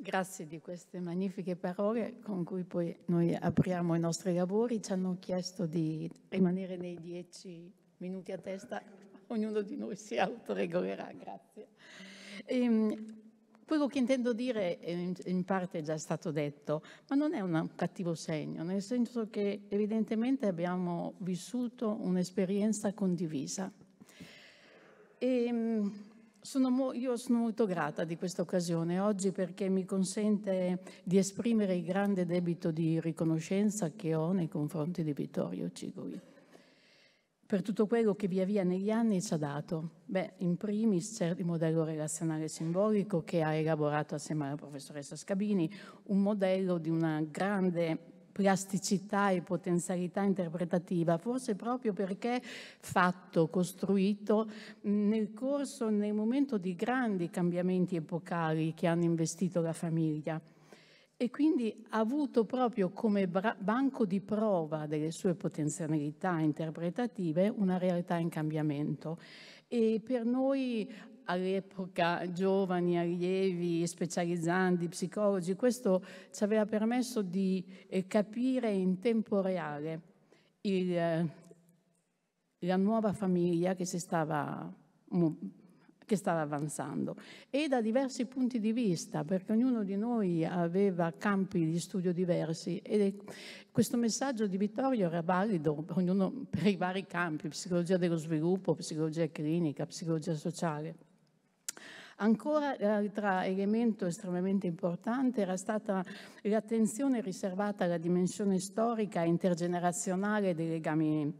Grazie di queste magnifiche parole con cui poi noi apriamo i nostri lavori. Ci hanno chiesto di rimanere nei dieci minuti a testa, ognuno di noi si autoregolerà, grazie. E, ehm, quello che intendo dire ehm, in parte è già stato detto, ma non è un cattivo segno, nel senso che evidentemente abbiamo vissuto un'esperienza condivisa. E, ehm, sono, io sono molto grata di questa occasione oggi perché mi consente di esprimere il grande debito di riconoscenza che ho nei confronti di Vittorio Cigui per tutto quello che via via negli anni ci ha dato. Beh, in primis il modello relazionale simbolico che ha elaborato assieme alla professoressa Scabini, un modello di una grande plasticità e potenzialità interpretativa, forse proprio perché fatto, costruito nel corso, nel momento di grandi cambiamenti epocali che hanno investito la famiglia e quindi ha avuto proprio come banco di prova delle sue potenzialità interpretative una realtà in cambiamento e per noi all'epoca giovani, allievi, specializzanti, psicologi, questo ci aveva permesso di eh, capire in tempo reale il, eh, la nuova famiglia che si stava che stava avanzando e da diversi punti di vista, perché ognuno di noi aveva campi di studio diversi e questo messaggio di Vittorio era valido ognuno, per i vari campi, psicologia dello sviluppo, psicologia clinica, psicologia sociale. Ancora l'altro eh, elemento estremamente importante era stata l'attenzione riservata alla dimensione storica e intergenerazionale dei legami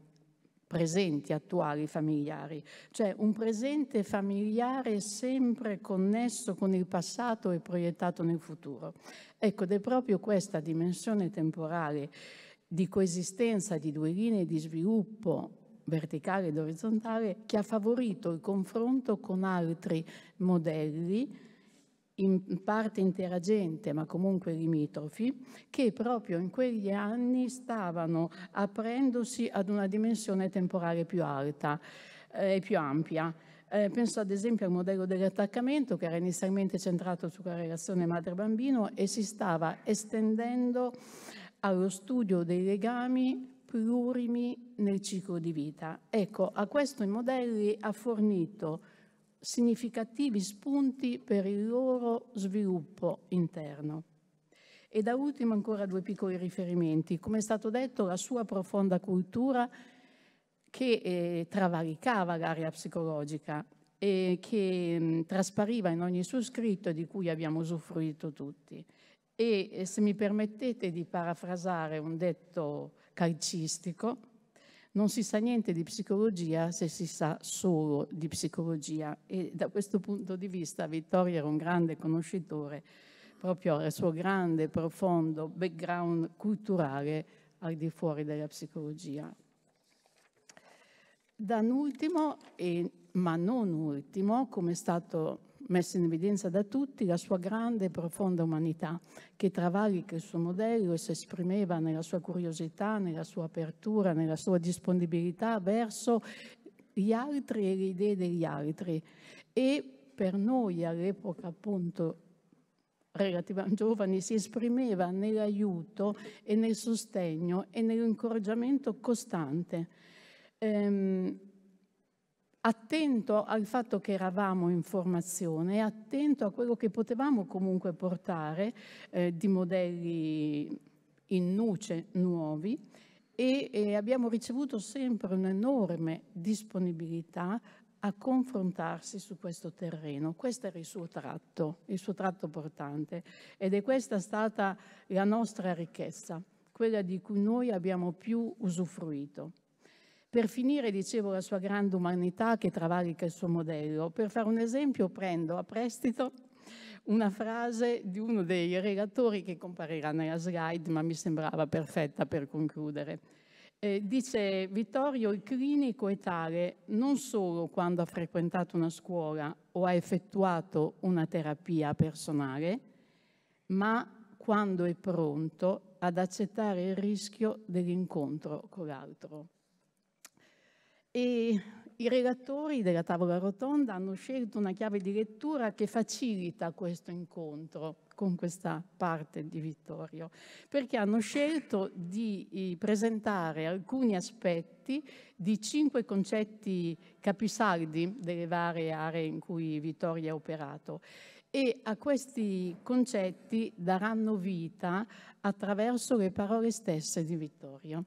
presenti, attuali, familiari, cioè un presente familiare sempre connesso con il passato e proiettato nel futuro. Ecco, ed è proprio questa dimensione temporale di coesistenza di due linee di sviluppo verticale ed orizzontale, che ha favorito il confronto con altri modelli in parte interagente ma comunque limitrofi, che proprio in quegli anni stavano aprendosi ad una dimensione temporale più alta eh, e eh, più ampia. Eh, penso ad esempio al modello dell'attaccamento che era inizialmente centrato sulla relazione madre-bambino e si stava estendendo allo studio dei legami plurimi nel ciclo di vita. Ecco, a questo i modelli ha fornito significativi spunti per il loro sviluppo interno. E da ultimo ancora due piccoli riferimenti. Come è stato detto, la sua profonda cultura che eh, travalicava l'area psicologica e che mh, mm, traspariva in ogni suo scritto di cui abbiamo usufruito tutti. E eh, se mi permettete di parafrasare un detto calcistico, non si sa niente di psicologia se si sa solo di psicologia e da questo punto di vista Vittorio era un grande conoscitore proprio al suo grande, profondo background culturale al di fuori della psicologia. Da ultimo, e, ma non ultimo, come è stato messa in evidenza da tutti la sua grande e profonda umanità, che travalica il suo modello e si esprimeva nella sua curiosità, nella sua apertura, nella sua disponibilità verso gli altri e le idee degli altri. E per noi all'epoca appunto relativamente giovani si esprimeva nell'aiuto e nel sostegno e nell'incoraggiamento costante. Ehm, attento al fatto che eravamo in formazione, attento a quello che potevamo comunque portare eh, di modelli in nuce nuovi e, e abbiamo ricevuto sempre un'enorme disponibilità a confrontarsi su questo terreno. Questo era il suo tratto, il suo tratto portante ed è questa stata la nostra ricchezza, quella di cui noi abbiamo più usufruito. Per finire, dicevo, la sua grande umanità che travalica il suo modello. Per fare un esempio prendo a prestito una frase di uno dei relatori che comparirà nella slide, ma mi sembrava perfetta per concludere. Eh, dice Vittorio, il clinico è tale non solo quando ha frequentato una scuola o ha effettuato una terapia personale, ma quando è pronto ad accettare il rischio dell'incontro con l'altro e i relatori della tavola rotonda hanno scelto una chiave di lettura che facilita questo incontro con questa parte di Vittorio, perché hanno scelto di eh, presentare alcuni aspetti di cinque concetti capisaldi delle varie aree in cui Vittorio ha operato e a questi concetti daranno vita attraverso le parole stesse di Vittorio.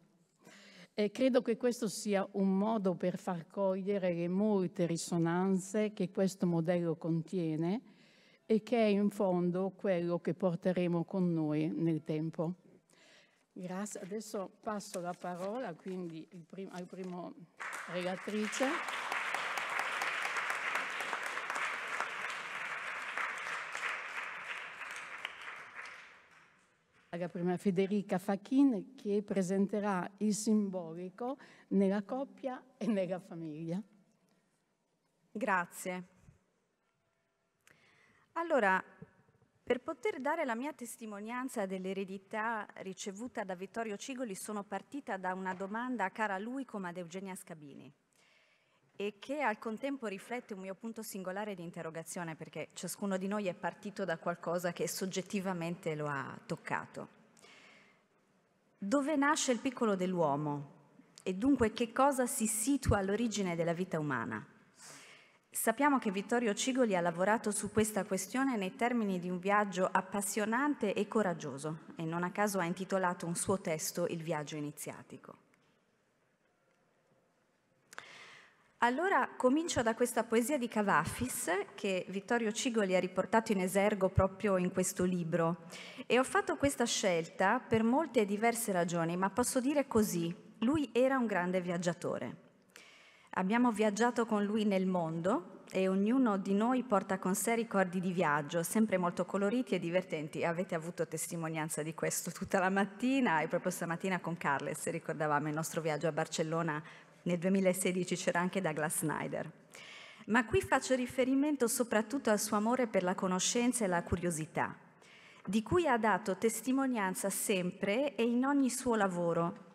E credo che questo sia un modo per far cogliere le molte risonanze che questo modello contiene e che è in fondo quello che porteremo con noi nel tempo. Grazie. Adesso passo la parola quindi al primo relatrice. alla prima Federica Fachin che presenterà il simbolico nella coppia e nella famiglia. Grazie. Allora, per poter dare la mia testimonianza dell'eredità ricevuta da Vittorio Cigoli sono partita da una domanda cara a lui come ad Eugenia Scabini e che al contempo riflette un mio punto singolare di interrogazione perché ciascuno di noi è partito da qualcosa che soggettivamente lo ha toccato. Dove nasce il piccolo dell'uomo e dunque che cosa si situa all'origine della vita umana? Sappiamo che Vittorio Cigoli ha lavorato su questa questione nei termini di un viaggio appassionante e coraggioso e non a caso ha intitolato un suo testo Il viaggio iniziatico. Allora comincio da questa poesia di Cavafis che Vittorio Cigoli ha riportato in esergo proprio in questo libro e ho fatto questa scelta per molte e diverse ragioni, ma posso dire così, lui era un grande viaggiatore. Abbiamo viaggiato con lui nel mondo e ognuno di noi porta con sé ricordi di viaggio, sempre molto coloriti e divertenti. Avete avuto testimonianza di questo tutta la mattina e proprio stamattina con Carles ricordavamo il nostro viaggio a Barcellona nel 2016 c'era anche Douglas Snyder. Ma qui faccio riferimento soprattutto al suo amore per la conoscenza e la curiosità, di cui ha dato testimonianza sempre e in ogni suo lavoro.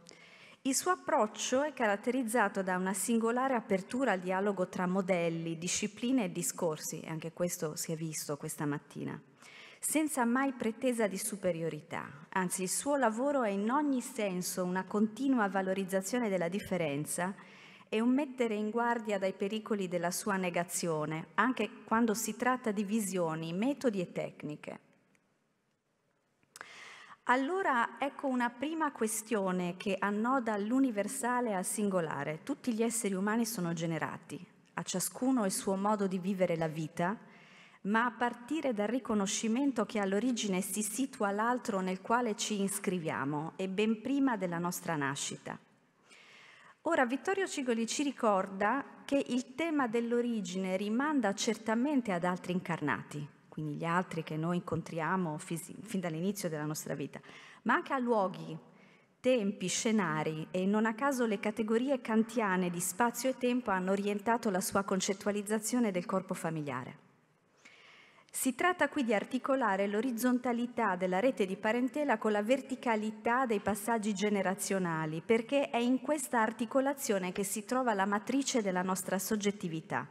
Il suo approccio è caratterizzato da una singolare apertura al dialogo tra modelli, discipline e discorsi, e anche questo si è visto questa mattina senza mai pretesa di superiorità, anzi il suo lavoro è in ogni senso una continua valorizzazione della differenza e un mettere in guardia dai pericoli della sua negazione, anche quando si tratta di visioni, metodi e tecniche. Allora ecco una prima questione che annoda l'universale al singolare. Tutti gli esseri umani sono generati, a ciascuno il suo modo di vivere la vita, ma a partire dal riconoscimento che all'origine si situa l'altro nel quale ci iscriviamo e ben prima della nostra nascita. Ora Vittorio Cigoli ci ricorda che il tema dell'origine rimanda certamente ad altri incarnati, quindi gli altri che noi incontriamo fin dall'inizio della nostra vita, ma anche a luoghi, tempi, scenari e non a caso le categorie kantiane di spazio e tempo hanno orientato la sua concettualizzazione del corpo familiare. Si tratta qui di articolare l'orizzontalità della rete di parentela con la verticalità dei passaggi generazionali, perché è in questa articolazione che si trova la matrice della nostra soggettività.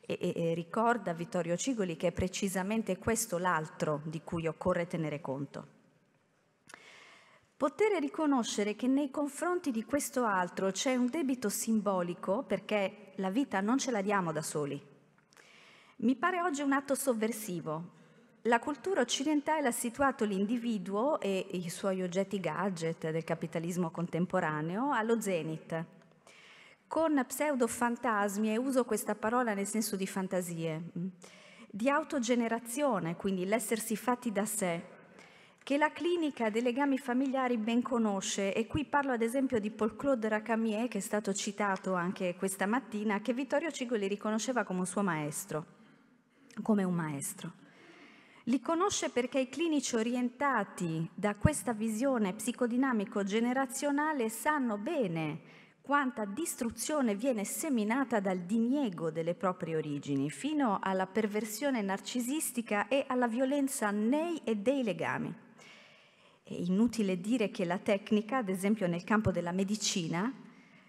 E, e, e ricorda Vittorio Cigoli che è precisamente questo l'altro di cui occorre tenere conto. Potere riconoscere che nei confronti di questo altro c'è un debito simbolico perché la vita non ce la diamo da soli, mi pare oggi un atto sovversivo. La cultura occidentale ha situato l'individuo e i suoi oggetti gadget del capitalismo contemporaneo allo zenit, con pseudofantasmi, e uso questa parola nel senso di fantasie, mm, di autogenerazione, quindi l'essersi fatti da sé, che la clinica dei legami familiari ben conosce e qui parlo ad esempio di Paul-Claude Racamier che è stato citato anche questa mattina che Vittorio Cigoli riconosceva come un suo maestro come un maestro. Li conosce perché i clinici orientati da questa visione psicodinamico-generazionale sanno bene quanta distruzione viene seminata dal diniego delle proprie origini, fino alla perversione narcisistica e alla violenza nei e dei legami. È inutile dire che la tecnica, ad esempio nel campo della medicina,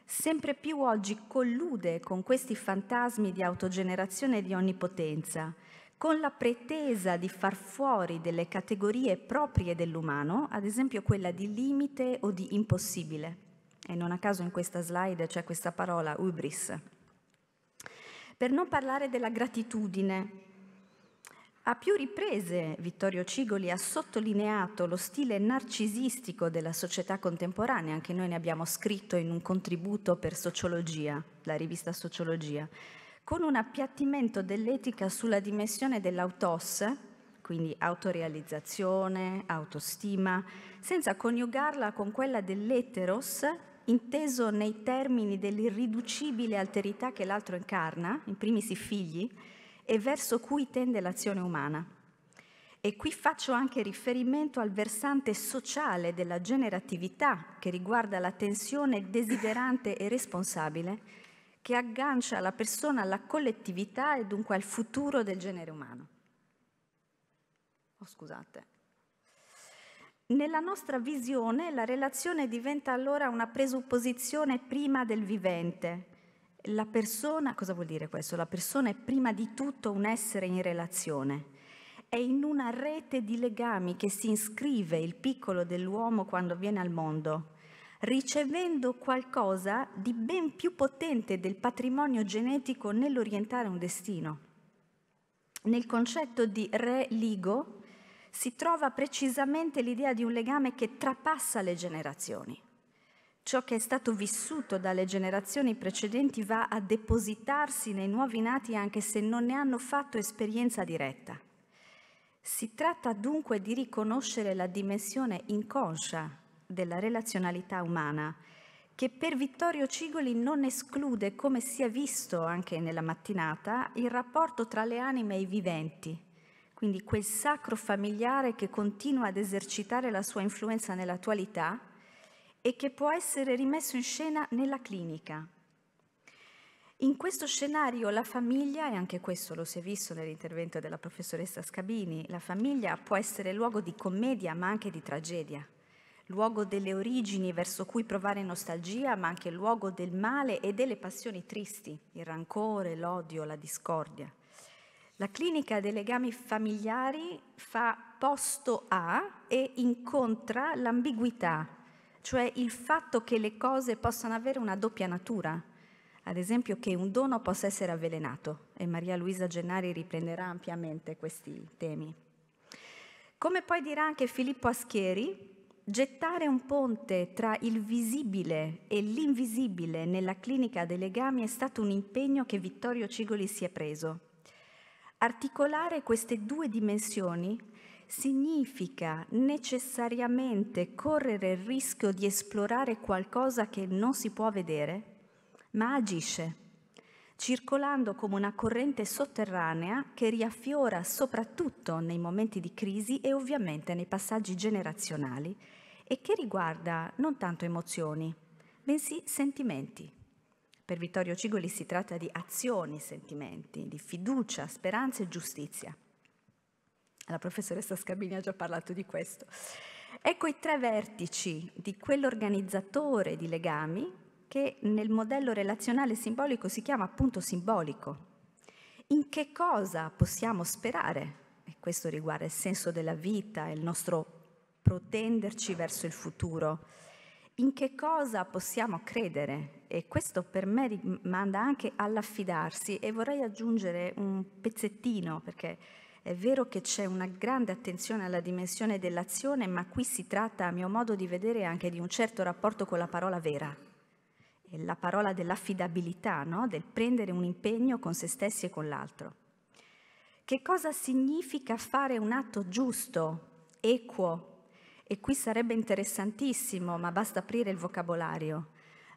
sempre più oggi collude con questi fantasmi di autogenerazione e di onnipotenza, con la pretesa di far fuori delle categorie proprie dell'umano, ad esempio quella di limite o di impossibile. E non a caso in questa slide c'è questa parola, ubris. Per non parlare della gratitudine, a più riprese Vittorio Cigoli ha sottolineato lo stile narcisistico della società contemporanea, anche noi ne abbiamo scritto in un contributo per Sociologia, la rivista Sociologia, con un appiattimento dell'etica sulla dimensione dell'autos, quindi autorealizzazione, autostima, senza coniugarla con quella dell'eteros, inteso nei termini dell'irriducibile alterità che l'altro incarna, in primis i figli, e verso cui tende l'azione umana. E qui faccio anche riferimento al versante sociale della generatività che riguarda la tensione desiderante e responsabile che aggancia la persona alla collettività e dunque al futuro del genere umano. Oh, scusate. Nella nostra visione la relazione diventa allora una presupposizione prima del vivente, la persona, cosa vuol dire questo? La persona è prima di tutto un essere in relazione, è in una rete di legami che si iscrive il piccolo dell'uomo quando viene al mondo, ricevendo qualcosa di ben più potente del patrimonio genetico nell'orientare un destino. Nel concetto di re religo si trova precisamente l'idea di un legame che trapassa le generazioni. Ciò che è stato vissuto dalle generazioni precedenti va a depositarsi nei nuovi nati anche se non ne hanno fatto esperienza diretta. Si tratta dunque di riconoscere la dimensione inconscia della relazionalità umana, che per Vittorio Cigoli non esclude, come si è visto anche nella mattinata, il rapporto tra le anime e i viventi, quindi quel sacro familiare che continua ad esercitare la sua influenza nell'attualità e che può essere rimesso in scena nella clinica. In questo scenario la famiglia, e anche questo lo si è visto nell'intervento della professoressa Scabini, la famiglia può essere luogo di commedia ma anche di tragedia, luogo delle origini verso cui provare nostalgia ma anche luogo del male e delle passioni tristi, il rancore, l'odio, la discordia. La clinica dei legami familiari fa posto a e incontra l'ambiguità, cioè il fatto che le cose possano avere una doppia natura, ad esempio che un dono possa essere avvelenato, e Maria Luisa Gennari riprenderà ampiamente questi temi. Come poi dirà anche Filippo Aschieri, gettare un ponte tra il visibile e l'invisibile nella clinica dei legami è stato un impegno che Vittorio Cigoli si è preso. Articolare queste due dimensioni significa necessariamente correre il rischio di esplorare qualcosa che non si può vedere, ma agisce, circolando come una corrente sotterranea che riaffiora soprattutto nei momenti di crisi e ovviamente nei passaggi generazionali e che riguarda non tanto emozioni, bensì sentimenti. Per Vittorio Cigoli si tratta di azioni, sentimenti, di fiducia, speranza e giustizia. La professoressa Scabini ha già parlato di questo. Ecco i tre vertici di quell'organizzatore di legami che nel modello relazionale simbolico si chiama appunto simbolico. In che cosa possiamo sperare? E questo riguarda il senso della vita, il nostro protenderci verso il futuro. In che cosa possiamo credere? E questo per me manda anche all'affidarsi e vorrei aggiungere un pezzettino perché è vero che c'è una grande attenzione alla dimensione dell'azione, ma qui si tratta, a mio modo di vedere, anche di un certo rapporto con la parola vera, la parola dell'affidabilità, no? del prendere un impegno con se stessi e con l'altro. Che cosa significa fare un atto giusto, equo? E qui sarebbe interessantissimo, ma basta aprire il vocabolario,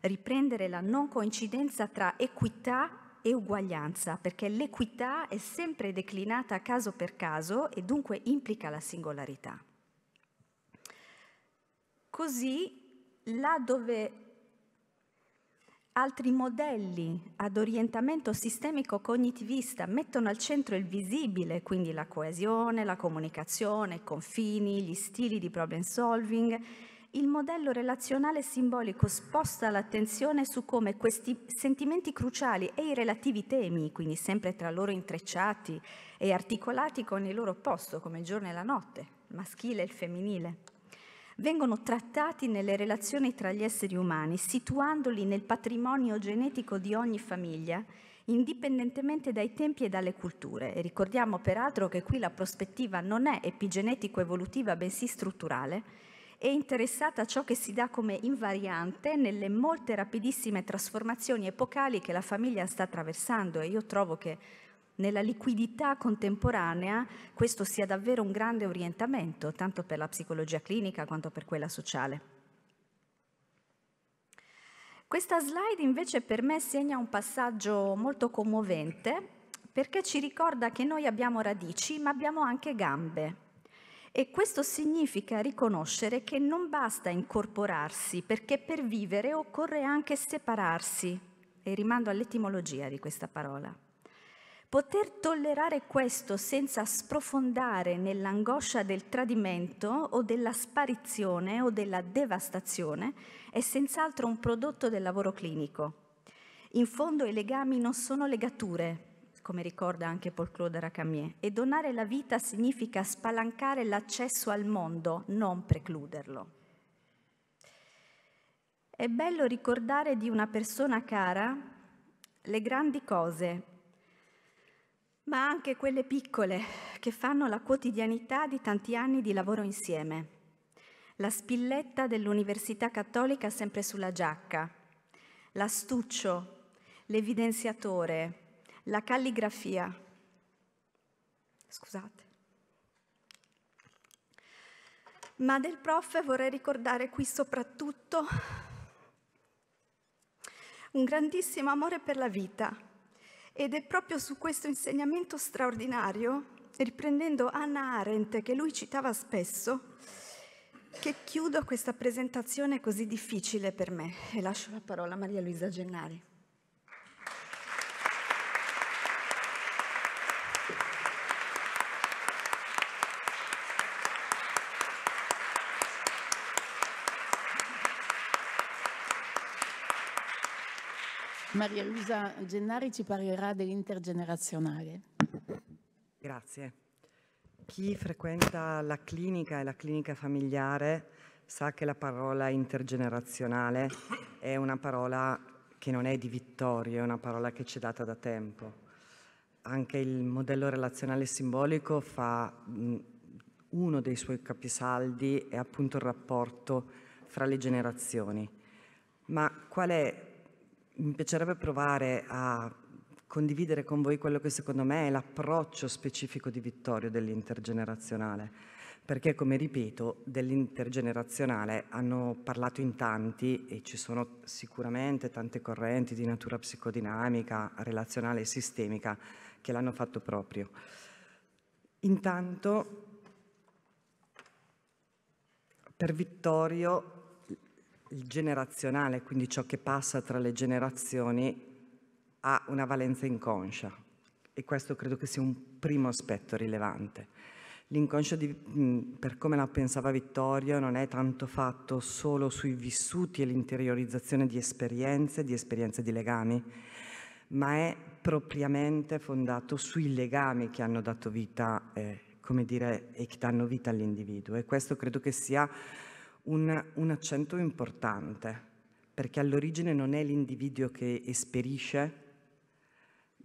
riprendere la non coincidenza tra equità e uguaglianza, perché l'equità è sempre declinata caso per caso e dunque implica la singolarità. Così, là dove altri modelli ad orientamento sistemico cognitivista mettono al centro il visibile, quindi la coesione, la comunicazione, i confini, gli stili di problem solving, il modello relazionale simbolico sposta l'attenzione su come questi sentimenti cruciali e i relativi temi, quindi sempre tra loro intrecciati e articolati con il loro opposto, come il giorno e la notte, il maschile e il femminile, vengono trattati nelle relazioni tra gli esseri umani, situandoli nel patrimonio genetico di ogni famiglia, indipendentemente dai tempi e dalle culture. E ricordiamo peraltro che qui la prospettiva non è epigenetico-evolutiva, bensì strutturale è interessata a ciò che si dà come invariante nelle molte rapidissime trasformazioni epocali che la famiglia sta attraversando e io trovo che nella liquidità contemporanea questo sia davvero un grande orientamento, tanto per la psicologia clinica quanto per quella sociale. Questa slide invece per me segna un passaggio molto commovente perché ci ricorda che noi abbiamo radici ma abbiamo anche gambe e questo significa riconoscere che non basta incorporarsi, perché per vivere occorre anche separarsi. E rimando all'etimologia di questa parola. Poter tollerare questo senza sprofondare nell'angoscia del tradimento o della sparizione o della devastazione è senz'altro un prodotto del lavoro clinico. In fondo i legami non sono legature, come ricorda anche Paul Claude Racamier. E donare la vita significa spalancare l'accesso al mondo, non precluderlo. È bello ricordare di una persona cara le grandi cose, ma anche quelle piccole che fanno la quotidianità di tanti anni di lavoro insieme. La spilletta dell'Università Cattolica sempre sulla giacca, l'astuccio, l'evidenziatore, la calligrafia. Scusate. Ma del prof vorrei ricordare qui soprattutto un grandissimo amore per la vita ed è proprio su questo insegnamento straordinario, riprendendo Anna Arendt che lui citava spesso, che chiudo questa presentazione così difficile per me e lascio la parola a Maria Luisa Gennari. Maria Luisa Gennari ci parlerà dell'intergenerazionale. Grazie. Chi frequenta la clinica e la clinica familiare sa che la parola intergenerazionale è una parola che non è di vittoria, è una parola che ci è data da tempo. Anche il modello relazionale simbolico fa uno dei suoi capisaldi è appunto il rapporto fra le generazioni. Ma qual è mi piacerebbe provare a condividere con voi quello che secondo me è l'approccio specifico di Vittorio dell'intergenerazionale, perché come ripeto dell'intergenerazionale hanno parlato in tanti e ci sono sicuramente tante correnti di natura psicodinamica, relazionale e sistemica che l'hanno fatto proprio. Intanto per Vittorio il generazionale, quindi ciò che passa tra le generazioni, ha una valenza inconscia e questo credo che sia un primo aspetto rilevante. L'inconscio, per come la pensava Vittorio, non è tanto fatto solo sui vissuti e l'interiorizzazione di esperienze, di esperienze di legami, ma è propriamente fondato sui legami che hanno dato vita, eh, come dire, e che danno vita all'individuo. E questo credo che sia un, un accento importante, perché all'origine non è l'individuo che esperisce,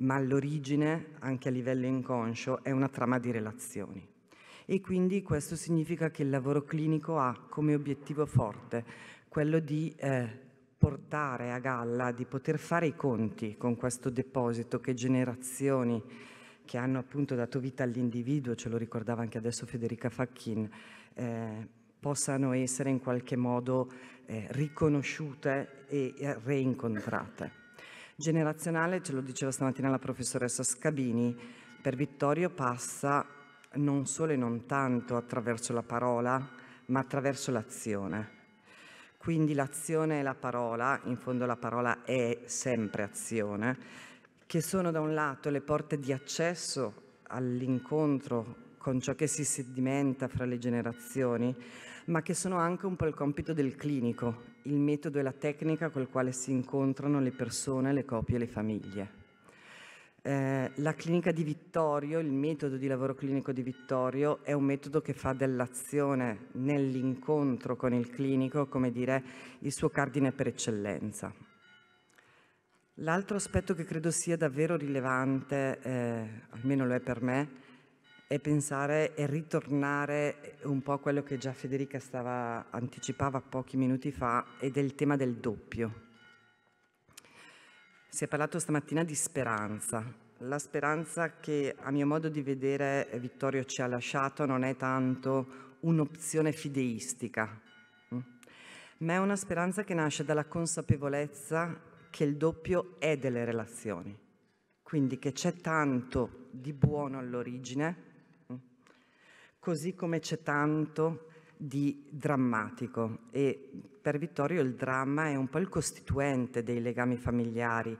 ma all'origine, anche a livello inconscio, è una trama di relazioni. E quindi questo significa che il lavoro clinico ha come obiettivo forte quello di eh, portare a galla, di poter fare i conti con questo deposito che generazioni che hanno appunto dato vita all'individuo, ce lo ricordava anche adesso Federica Facchin, eh, possano essere in qualche modo eh, riconosciute e reincontrate. Generazionale, ce lo diceva stamattina la professoressa Scabini, per Vittorio passa non solo e non tanto attraverso la parola, ma attraverso l'azione. Quindi l'azione e la parola, in fondo la parola è sempre azione, che sono da un lato le porte di accesso all'incontro con ciò che si sedimenta fra le generazioni, ma che sono anche un po' il compito del clinico, il metodo e la tecnica col quale si incontrano le persone, le coppie e le famiglie. Eh, la clinica di Vittorio, il metodo di lavoro clinico di Vittorio, è un metodo che fa dell'azione nell'incontro con il clinico, come dire, il suo cardine per eccellenza. L'altro aspetto che credo sia davvero rilevante, eh, almeno lo è per me, e pensare e ritornare un po' a quello che già Federica stava, anticipava pochi minuti fa ed è il tema del doppio. Si è parlato stamattina di speranza. La speranza che a mio modo di vedere Vittorio ci ha lasciato non è tanto un'opzione fideistica, mm? ma è una speranza che nasce dalla consapevolezza che il doppio è delle relazioni, quindi che c'è tanto di buono all'origine così come c'è tanto di drammatico e per Vittorio il dramma è un po' il costituente dei legami familiari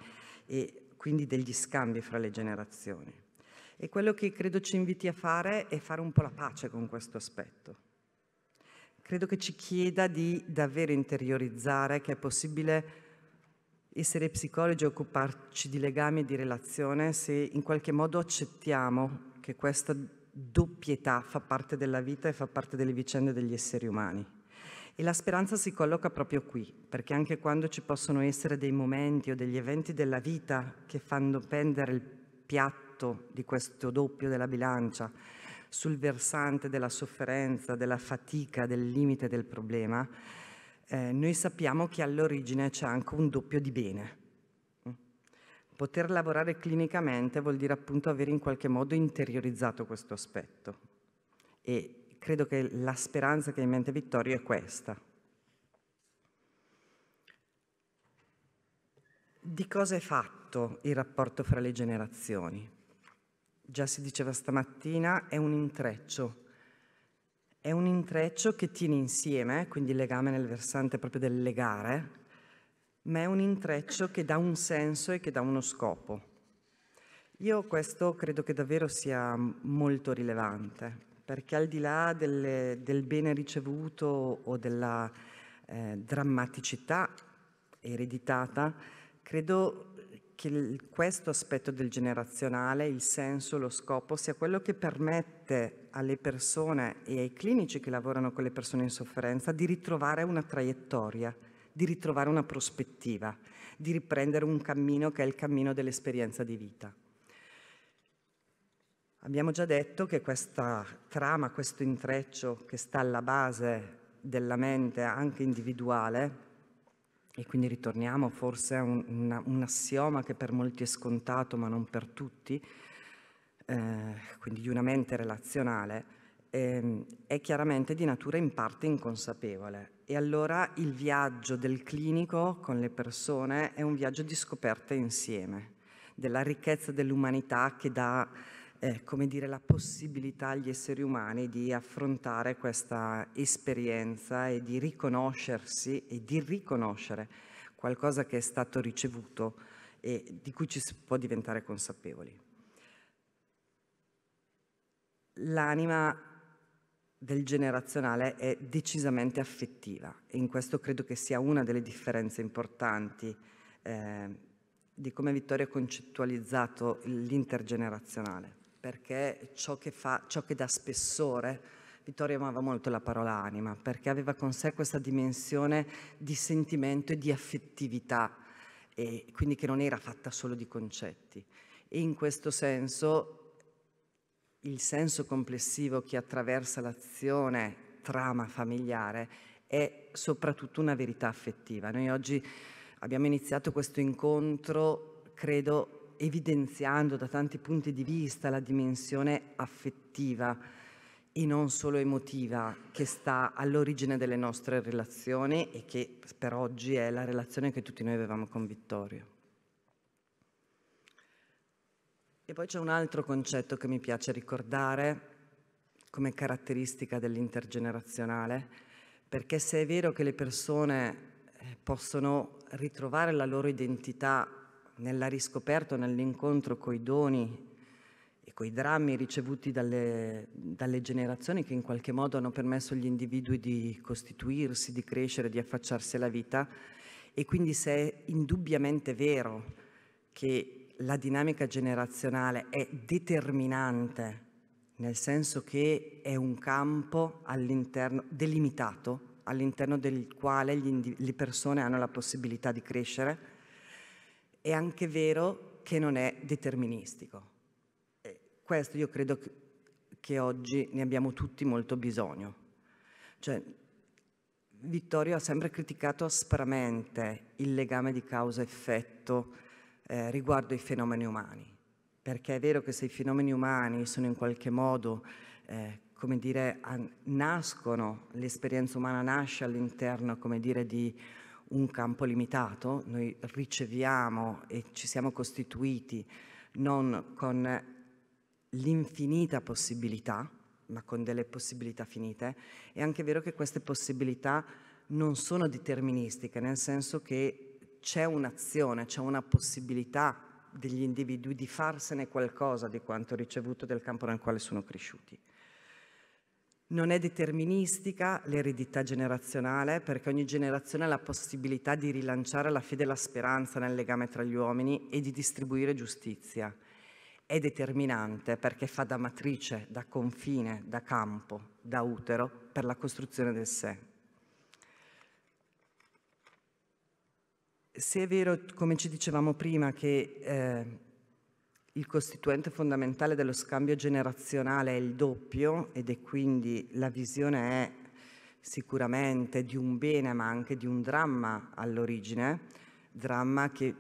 e quindi degli scambi fra le generazioni. E quello che credo ci inviti a fare è fare un po' la pace con questo aspetto. Credo che ci chieda di davvero interiorizzare che è possibile essere psicologi e occuparci di legami e di relazione se in qualche modo accettiamo che questa doppietà fa parte della vita e fa parte delle vicende degli esseri umani. E la speranza si colloca proprio qui, perché anche quando ci possono essere dei momenti o degli eventi della vita che fanno pendere il piatto di questo doppio della bilancia sul versante della sofferenza, della fatica, del limite del problema, eh, noi sappiamo che all'origine c'è anche un doppio di bene, Poter lavorare clinicamente vuol dire appunto avere in qualche modo interiorizzato questo aspetto e credo che la speranza che ha in mente Vittorio è questa. Di cosa è fatto il rapporto fra le generazioni? Già si diceva stamattina, è un intreccio è un intreccio che tiene insieme, quindi il legame nel versante proprio del legare, ma è un intreccio che dà un senso e che dà uno scopo. Io questo credo che davvero sia molto rilevante, perché al di là delle, del bene ricevuto o della eh, drammaticità ereditata, credo che il, questo aspetto del generazionale, il senso, lo scopo, sia quello che permette alle persone e ai clinici che lavorano con le persone in sofferenza di ritrovare una traiettoria di ritrovare una prospettiva, di riprendere un cammino che è il cammino dell'esperienza di vita. Abbiamo già detto che questa trama, questo intreccio che sta alla base della mente anche individuale, e quindi ritorniamo forse a un, una, un assioma che per molti è scontato ma non per tutti, eh, quindi di una mente relazionale, eh, è chiaramente di natura in parte inconsapevole e allora il viaggio del clinico con le persone è un viaggio di scoperta insieme, della ricchezza dell'umanità che dà eh, come dire, la possibilità agli esseri umani di affrontare questa esperienza e di riconoscersi e di riconoscere qualcosa che è stato ricevuto e di cui ci si può diventare consapevoli. L'anima del generazionale è decisamente affettiva e in questo credo che sia una delle differenze importanti eh, di come Vittorio ha concettualizzato l'intergenerazionale, perché ciò che, fa, ciò che dà spessore, Vittorio amava molto la parola anima, perché aveva con sé questa dimensione di sentimento e di affettività, e quindi che non era fatta solo di concetti. E in questo senso il senso complessivo che attraversa l'azione trama familiare è soprattutto una verità affettiva. Noi oggi abbiamo iniziato questo incontro, credo, evidenziando da tanti punti di vista la dimensione affettiva e non solo emotiva che sta all'origine delle nostre relazioni e che per oggi è la relazione che tutti noi avevamo con Vittorio. E poi c'è un altro concetto che mi piace ricordare come caratteristica dell'intergenerazionale, perché se è vero che le persone eh, possono ritrovare la loro identità nella riscoperta, nell'incontro coi doni e coi drammi ricevuti dalle, dalle, generazioni che in qualche modo hanno permesso agli individui di costituirsi, di crescere, di affacciarsi alla vita. E quindi se è indubbiamente vero che la dinamica generazionale è determinante, nel senso che è un campo all'interno, delimitato all'interno del quale gli, le persone hanno la possibilità di crescere, è anche vero che non è deterministico. E questo io credo che, che oggi ne abbiamo tutti molto bisogno. Cioè, Vittorio ha sempre criticato aspramente il legame di causa-effetto eh, riguardo i fenomeni umani, perché è vero che se i fenomeni umani sono in qualche modo, eh, come dire, nascono, l'esperienza umana nasce all'interno, come dire, di un campo limitato, noi riceviamo e ci siamo costituiti non con l'infinita possibilità, ma con delle possibilità finite, è anche vero che queste possibilità non sono deterministiche, nel senso che c'è un'azione, c'è una possibilità degli individui di farsene qualcosa di quanto ricevuto del campo nel quale sono cresciuti. Non è deterministica l'eredità generazionale perché ogni generazione ha la possibilità di rilanciare la fede e la speranza nel legame tra gli uomini e di distribuire giustizia. È determinante perché fa da matrice, da confine, da campo, da utero per la costruzione del sé. se è vero, come ci dicevamo prima, che eh, il costituente fondamentale dello scambio generazionale è il doppio ed è quindi la visione è sicuramente di un bene ma anche di un dramma all'origine, dramma che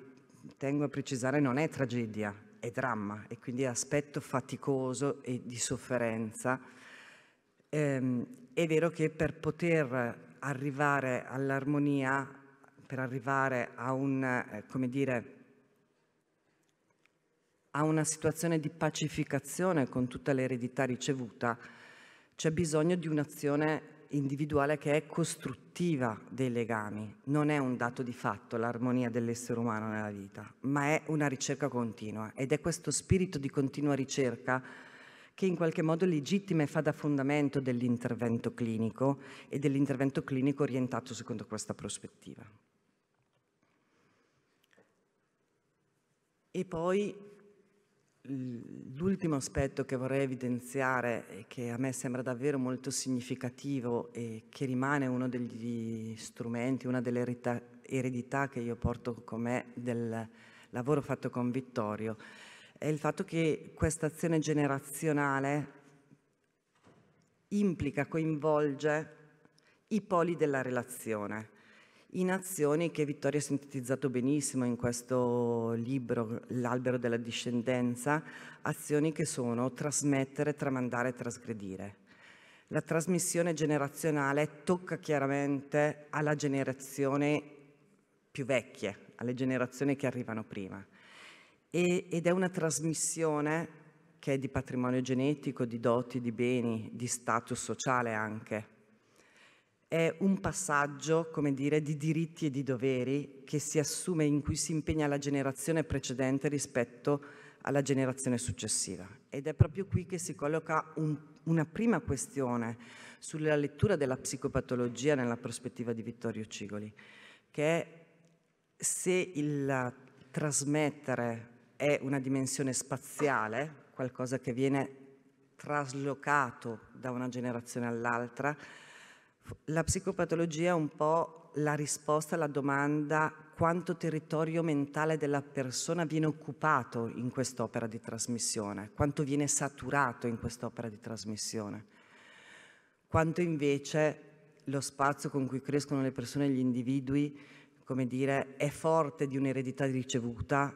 tengo a precisare non è tragedia, è dramma e quindi è aspetto faticoso e di sofferenza. Ehm, è vero che per poter arrivare all'armonia per arrivare a, un, eh, dire, a una situazione di pacificazione con tutta l'eredità ricevuta, c'è bisogno di un'azione individuale che è costruttiva dei legami. Non è un dato di fatto l'armonia dell'essere umano nella vita, ma è una ricerca continua ed è questo spirito di continua ricerca che in qualche modo legittima e fa da fondamento dell'intervento clinico e dell'intervento clinico orientato secondo questa prospettiva. E poi l'ultimo aspetto che vorrei evidenziare, che a me sembra davvero molto significativo e che rimane uno degli strumenti, una delle eredità, che io porto con me del lavoro fatto con Vittorio, è il fatto che questa azione generazionale implica, coinvolge i poli della relazione in azioni che Vittorio ha sintetizzato benissimo in questo libro, L'albero della discendenza, azioni che sono trasmettere, tramandare, trasgredire. La trasmissione generazionale tocca chiaramente alla generazione più vecchia, alle generazioni che arrivano prima. E, ed è una trasmissione che è di patrimonio genetico, di doti, di beni, di status sociale anche è un passaggio, come dire, di diritti e di doveri che si assume, in cui si impegna la generazione precedente rispetto alla generazione successiva. Ed è proprio qui che si colloca un, una prima questione sulla lettura della psicopatologia nella prospettiva di Vittorio Cigoli, che è se il trasmettere è una dimensione spaziale, qualcosa che viene traslocato da una generazione all'altra, la psicopatologia è un po' la risposta alla domanda quanto territorio mentale della persona viene occupato in quest'opera di trasmissione, quanto viene saturato in quest'opera di trasmissione, quanto invece lo spazio con cui crescono le persone e gli individui, come dire, è forte di un'eredità ricevuta,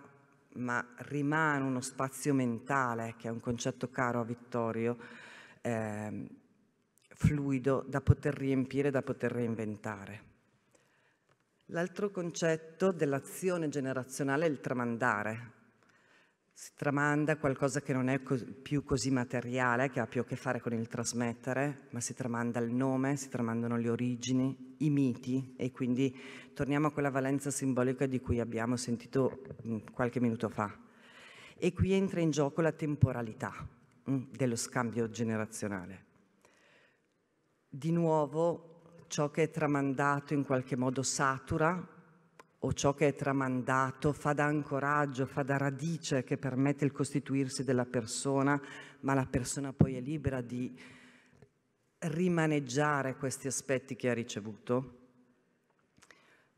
ma rimane uno spazio mentale, che è un concetto caro a Vittorio, eh, fluido da poter riempire, da poter reinventare. L'altro concetto dell'azione generazionale è il tramandare. Si tramanda qualcosa che non è più così materiale, che ha più a che fare con il trasmettere, ma si tramanda il nome, si tramandano le origini, i miti e quindi torniamo a quella valenza simbolica di cui abbiamo sentito mm, qualche minuto fa. E qui entra in gioco la temporalità mm, dello scambio generazionale di nuovo ciò che è tramandato in qualche modo satura o ciò che è tramandato fa da ancoraggio, fa da radice che permette il costituirsi della persona, ma la persona poi è libera di rimaneggiare questi aspetti che ha ricevuto.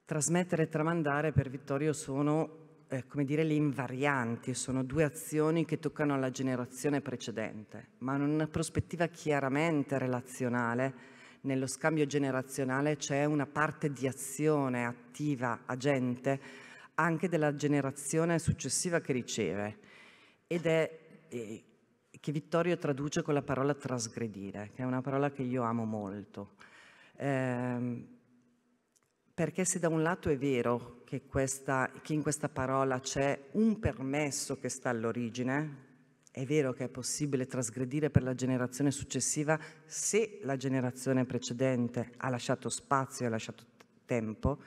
Trasmettere e tramandare per Vittorio sono eh, come dire, le invarianti, sono due azioni che toccano la generazione precedente, ma in una prospettiva chiaramente relazionale, nello scambio generazionale c'è una parte di azione attiva, agente, anche della generazione successiva che riceve ed è eh, che Vittorio traduce con la parola trasgredire, che è una parola che io amo molto. Eh, perché se da un lato è vero che, questa, che in questa parola c'è un permesso che sta all'origine, è vero che è possibile trasgredire per la generazione successiva se la generazione precedente ha lasciato spazio, ha lasciato tempo,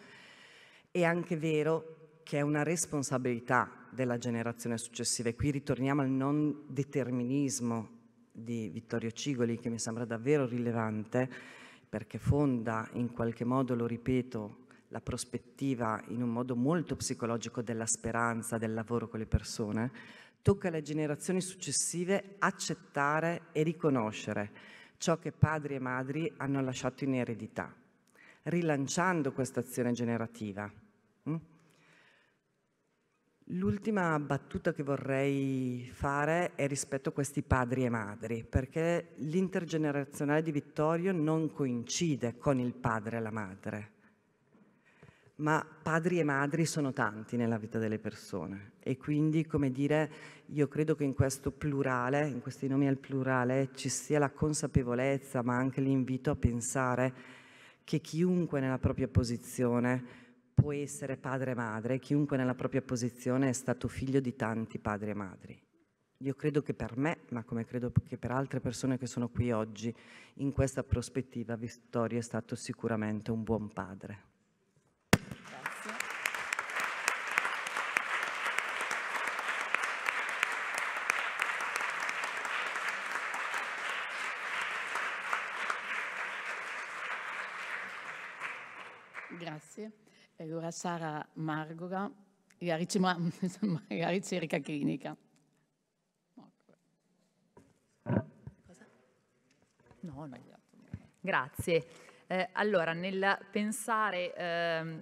è anche vero che è una responsabilità della generazione successiva e qui ritorniamo al non determinismo di Vittorio Cigoli che mi sembra davvero rilevante perché fonda in qualche modo, lo ripeto, la prospettiva in un modo molto psicologico della speranza, del lavoro con le persone, tocca alle generazioni successive accettare e riconoscere ciò che padri e madri hanno lasciato in eredità, rilanciando questa azione generativa. Mm? L'ultima battuta che vorrei fare è rispetto a questi padri e madri, perché l'intergenerazionale di Vittorio non coincide con il padre e la madre ma padri e madri sono tanti nella vita delle persone e quindi, come dire, io credo che in questo plurale, in questi nomi al plurale, ci sia la consapevolezza, ma anche l'invito a pensare che chiunque nella propria posizione può essere padre e madre, chiunque nella propria posizione è stato figlio di tanti padri e madri. Io credo che per me, ma come credo che per altre persone che sono qui oggi, in questa prospettiva Vittorio è stato sicuramente un buon padre. Grazie. E ora Sara Margora, la, ricerca clinica. No, no. Esatto. Grazie. Eh, allora, nel pensare eh,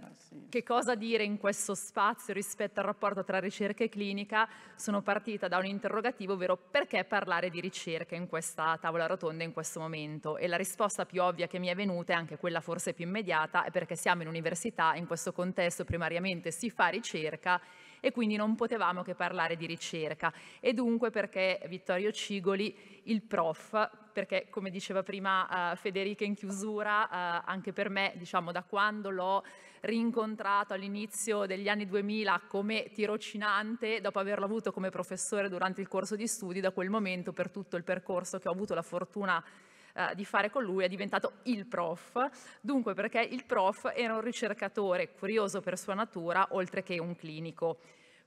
che cosa dire in questo spazio rispetto al rapporto tra ricerca e clinica, sono partita da un interrogativo, ovvero perché parlare di ricerca in questa tavola rotonda in questo momento? E la risposta più ovvia che mi è venuta, e anche quella forse più immediata, è perché siamo in università, in questo contesto primariamente si fa ricerca e quindi non potevamo che parlare di ricerca. E dunque perché Vittorio Cigoli, il prof, perché come diceva prima uh, Federica in chiusura, uh, anche per me, diciamo, da quando l'ho rincontrato all'inizio degli anni 2000 come tirocinante, dopo averlo avuto come professore durante il corso di studi, da quel momento per tutto il percorso che ho avuto la fortuna di eh, di fare con lui è diventato il prof, dunque perché il prof era un ricercatore curioso per sua natura, oltre che un clinico.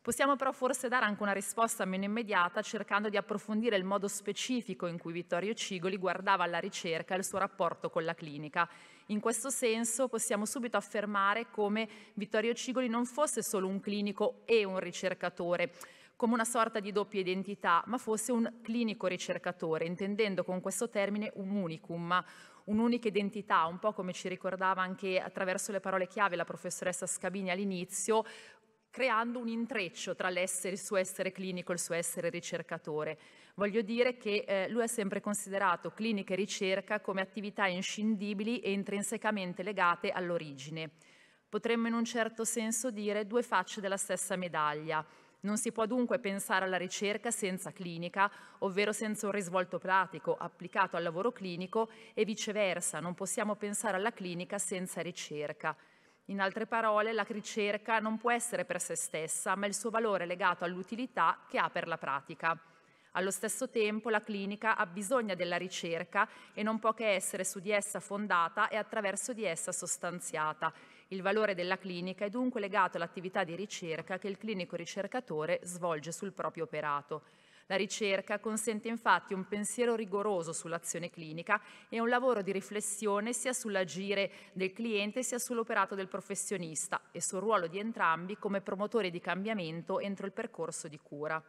Possiamo però forse dare anche una risposta meno immediata cercando di approfondire il modo specifico in cui Vittorio Cigoli guardava alla ricerca e il suo rapporto con la clinica. In questo senso possiamo subito affermare come Vittorio Cigoli non fosse solo un clinico e un ricercatore, come una sorta di doppia identità, ma fosse un clinico ricercatore, intendendo con questo termine un unicum, un'unica identità, un po' come ci ricordava anche attraverso le parole chiave la professoressa Scabini all'inizio, creando un intreccio tra il suo essere clinico e il suo essere ricercatore. Voglio dire che eh, lui ha sempre considerato clinica e ricerca come attività inscindibili e intrinsecamente legate all'origine. Potremmo in un certo senso dire due facce della stessa medaglia. Non si può dunque pensare alla ricerca senza clinica, ovvero senza un risvolto pratico applicato al lavoro clinico e viceversa, non possiamo pensare alla clinica senza ricerca. In altre parole, la ricerca non può essere per se stessa, ma il suo valore è legato all'utilità che ha per la pratica. Allo stesso tempo la clinica ha bisogno della ricerca e non può che essere su di essa fondata e attraverso di essa sostanziata il valore della clinica è dunque legato all'attività di ricerca che il clinico ricercatore svolge sul proprio operato. La ricerca consente infatti un pensiero rigoroso sull'azione clinica e un lavoro di riflessione sia sull'agire del cliente sia sull'operato del professionista e sul ruolo di entrambi come promotori di cambiamento entro il percorso di cura.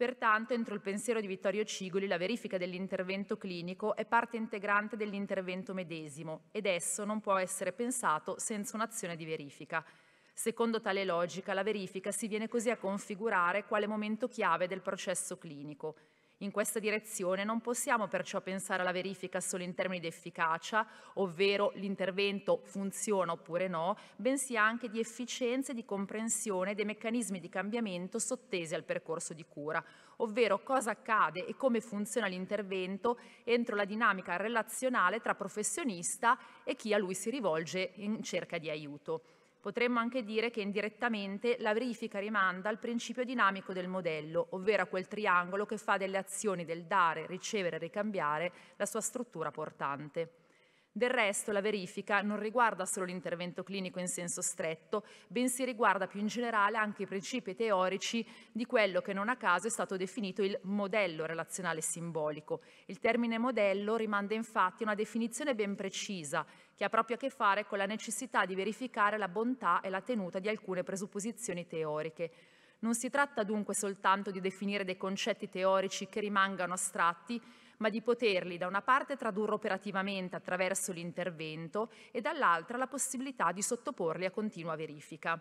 Pertanto, entro il pensiero di Vittorio Cigoli, la verifica dell'intervento clinico è parte integrante dell'intervento medesimo ed esso non può essere pensato senza un'azione di verifica. Secondo tale logica, la verifica si viene così a configurare quale momento chiave del processo clinico. In questa direzione non possiamo perciò pensare alla verifica solo in termini di efficacia, ovvero l'intervento funziona oppure no, bensì anche di efficienza e di comprensione dei meccanismi di cambiamento sottesi al percorso di cura, ovvero cosa accade e come funziona l'intervento entro la dinamica relazionale tra professionista e chi a lui si rivolge in cerca di aiuto. Potremmo anche dire che indirettamente la verifica rimanda al principio dinamico del modello, ovvero a quel triangolo che fa delle azioni del dare, ricevere e ricambiare la sua struttura portante. Del resto la verifica non riguarda solo l'intervento clinico in senso stretto, bensì riguarda più in generale anche i principi teorici di quello che non a caso è stato definito il modello relazionale simbolico. Il termine modello rimanda infatti a una definizione ben precisa che ha proprio a che fare con la necessità di verificare la bontà e la tenuta di alcune presupposizioni teoriche. Non si tratta dunque soltanto di definire dei concetti teorici che rimangano astratti, ma di poterli da una parte tradurre operativamente attraverso l'intervento e dall'altra la possibilità di sottoporli a continua verifica.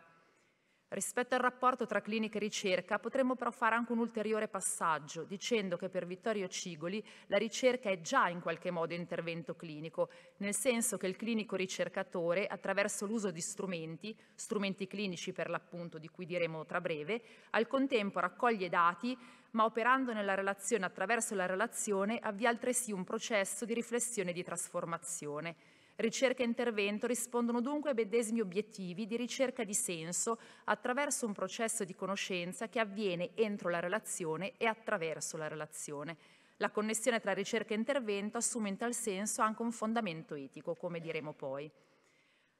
Rispetto al rapporto tra clinica e ricerca, potremmo però fare anche un ulteriore passaggio, dicendo che per Vittorio Cigoli la ricerca è già in qualche modo intervento clinico, nel senso che il clinico ricercatore, attraverso l'uso di strumenti, strumenti clinici per l'appunto, di cui diremo tra breve, al contempo raccoglie dati, ma operando nella relazione attraverso la relazione avvia altresì un processo di riflessione e di trasformazione ricerca e intervento rispondono dunque ai medesimi obiettivi di ricerca di senso attraverso un processo di conoscenza che avviene entro la relazione e attraverso la relazione. La connessione tra ricerca e intervento assume in tal senso anche un fondamento etico, come diremo poi.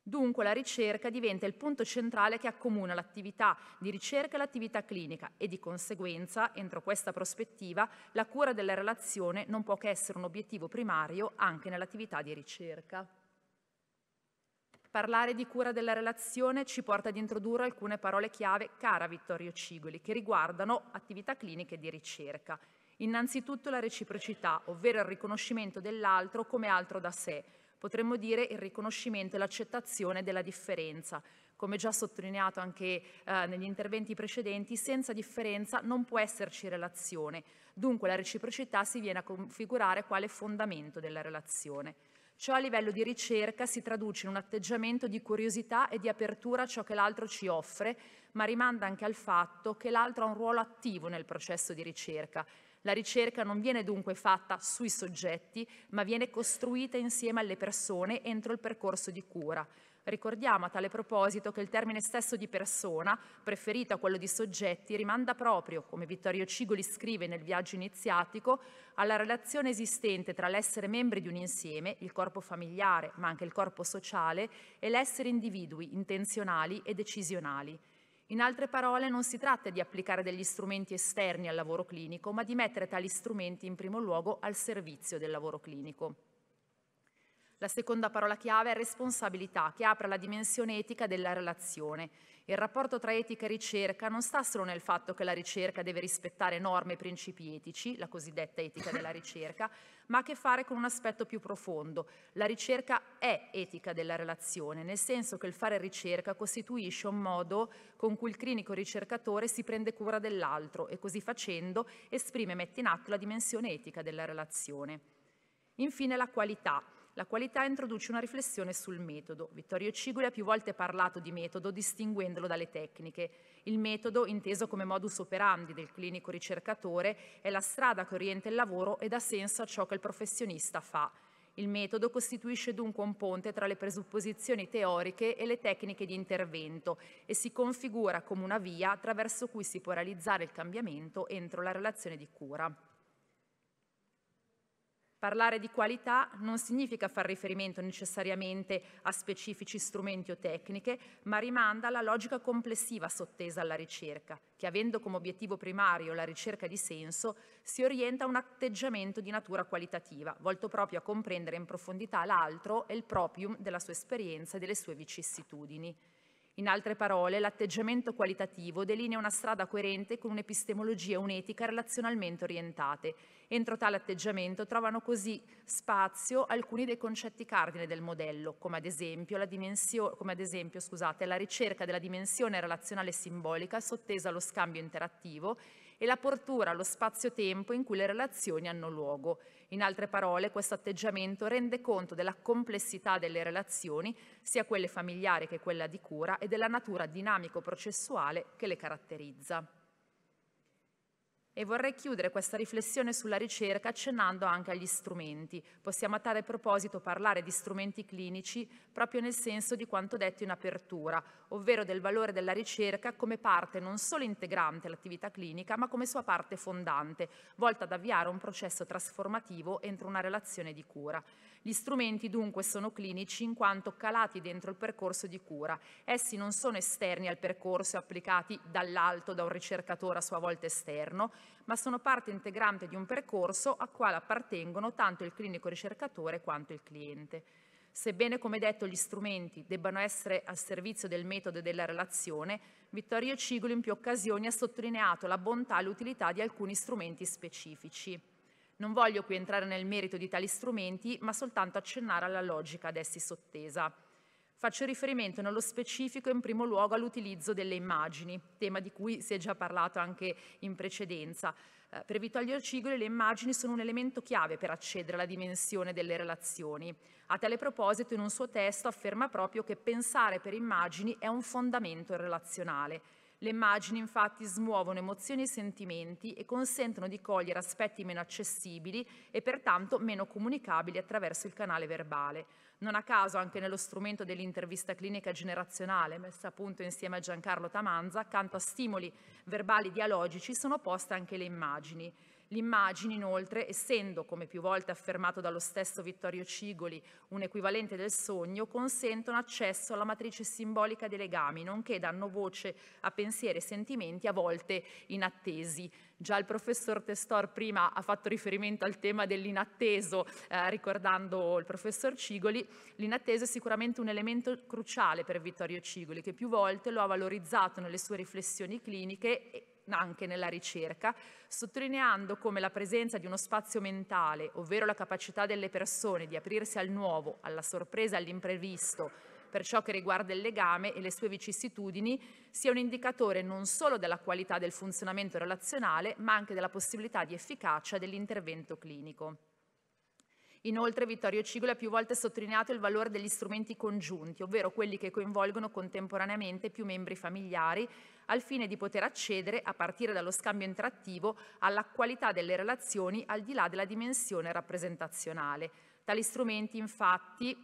Dunque la ricerca diventa il punto centrale che accomuna l'attività di ricerca e l'attività clinica e di conseguenza, entro questa prospettiva, la cura della relazione non può che essere un obiettivo primario anche nell'attività di ricerca. Parlare di cura della relazione ci porta ad introdurre alcune parole chiave cara Vittorio Cigoli, che riguardano attività cliniche di ricerca. Innanzitutto la reciprocità, ovvero il riconoscimento dell'altro come altro da sé, potremmo dire il riconoscimento e l'accettazione della differenza. Come già sottolineato anche eh, negli interventi precedenti, senza differenza non può esserci relazione, dunque la reciprocità si viene a configurare quale fondamento della relazione. Ciò a livello di ricerca si traduce in un atteggiamento di curiosità e di apertura a ciò che l'altro ci offre, ma rimanda anche al fatto che l'altro ha un ruolo attivo nel processo di ricerca. La ricerca non viene dunque fatta sui soggetti, ma viene costruita insieme alle persone entro il percorso di cura. Ricordiamo a tale proposito che il termine stesso di persona, preferito a quello di soggetti, rimanda proprio, come Vittorio Cigoli scrive nel viaggio iniziatico, alla relazione esistente tra l'essere membri di un insieme, il corpo familiare, ma anche il corpo sociale, e l'essere individui intenzionali e decisionali. In altre parole, non si tratta di applicare degli strumenti esterni al lavoro clinico, ma di mettere tali strumenti in primo luogo al servizio del lavoro clinico. La seconda parola chiave è responsabilità, che apre la dimensione etica della relazione. Il rapporto tra etica e ricerca non sta solo nel fatto che la ricerca deve rispettare norme e principi etici, la cosiddetta etica della ricerca, ma ha a che fare con un aspetto più profondo. La ricerca è etica della relazione, nel senso che il fare ricerca costituisce un modo con cui il clinico ricercatore si prende cura dell'altro e così facendo esprime e mette in atto la dimensione etica della relazione. Infine la qualità la qualità introduce una riflessione sul metodo. Vittorio Cigoli ha più volte parlato di metodo distinguendolo dalle tecniche. Il metodo, inteso come modus operandi del clinico ricercatore, è la strada che orienta il lavoro e dà senso a ciò che il professionista fa. Il metodo costituisce dunque un ponte tra le presupposizioni teoriche e le tecniche di intervento e si configura come una via attraverso cui si può realizzare il cambiamento entro la relazione di cura. Parlare di qualità non significa far riferimento necessariamente a specifici strumenti o tecniche, ma rimanda alla logica complessiva sottesa alla ricerca, che avendo come obiettivo primario la ricerca di senso, si orienta a un atteggiamento di natura qualitativa, volto proprio a comprendere in profondità l'altro e il proprium della sua esperienza e delle sue vicissitudini. In altre parole, l'atteggiamento qualitativo delinea una strada coerente con un'epistemologia e un'etica relazionalmente orientate. Entro tale atteggiamento trovano così spazio alcuni dei concetti cardine del modello, come ad esempio la, come ad esempio, scusate, la ricerca della dimensione relazionale simbolica sottesa allo scambio interattivo e la portura allo spazio-tempo in cui le relazioni hanno luogo. In altre parole, questo atteggiamento rende conto della complessità delle relazioni, sia quelle familiari che quella di cura, e della natura dinamico-processuale che le caratterizza. E vorrei chiudere questa riflessione sulla ricerca accennando anche agli strumenti. Possiamo a tale proposito parlare di strumenti clinici proprio nel senso di quanto detto in apertura, ovvero del valore della ricerca come parte non solo integrante all'attività clinica, ma come sua parte fondante, volta ad avviare un processo trasformativo entro una relazione di cura. Gli strumenti dunque sono clinici in quanto calati dentro il percorso di cura. Essi non sono esterni al percorso applicati dall'alto da un ricercatore a sua volta esterno, ma sono parte integrante di un percorso a quale appartengono tanto il clinico ricercatore quanto il cliente. Sebbene, come detto, gli strumenti debbano essere al servizio del metodo e della relazione, Vittorio Cigolo in più occasioni ha sottolineato la bontà e l'utilità di alcuni strumenti specifici. Non voglio qui entrare nel merito di tali strumenti, ma soltanto accennare alla logica ad essi sottesa. Faccio riferimento nello specifico in primo luogo all'utilizzo delle immagini, tema di cui si è già parlato anche in precedenza. Eh, per Vittorio Cigoli le immagini sono un elemento chiave per accedere alla dimensione delle relazioni. A tale proposito in un suo testo afferma proprio che pensare per immagini è un fondamento relazionale. Le immagini infatti smuovono emozioni e sentimenti e consentono di cogliere aspetti meno accessibili e pertanto meno comunicabili attraverso il canale verbale. Non a caso anche nello strumento dell'intervista clinica generazionale, messa a punto insieme a Giancarlo Tamanza, accanto a stimoli verbali dialogici sono poste anche le immagini. L'immagine inoltre, essendo, come più volte affermato dallo stesso Vittorio Cigoli, un equivalente del sogno, consentono accesso alla matrice simbolica dei legami, nonché danno voce a pensieri e sentimenti a volte inattesi. Già il professor Testor prima ha fatto riferimento al tema dell'inatteso, eh, ricordando il professor Cigoli. L'inatteso è sicuramente un elemento cruciale per Vittorio Cigoli, che più volte lo ha valorizzato nelle sue riflessioni cliniche anche nella ricerca, sottolineando come la presenza di uno spazio mentale, ovvero la capacità delle persone di aprirsi al nuovo, alla sorpresa, all'imprevisto, per ciò che riguarda il legame e le sue vicissitudini, sia un indicatore non solo della qualità del funzionamento relazionale, ma anche della possibilità di efficacia dell'intervento clinico. Inoltre Vittorio Cigoli ha più volte sottolineato il valore degli strumenti congiunti, ovvero quelli che coinvolgono contemporaneamente più membri familiari, al fine di poter accedere, a partire dallo scambio interattivo, alla qualità delle relazioni al di là della dimensione rappresentazionale. Tali strumenti infatti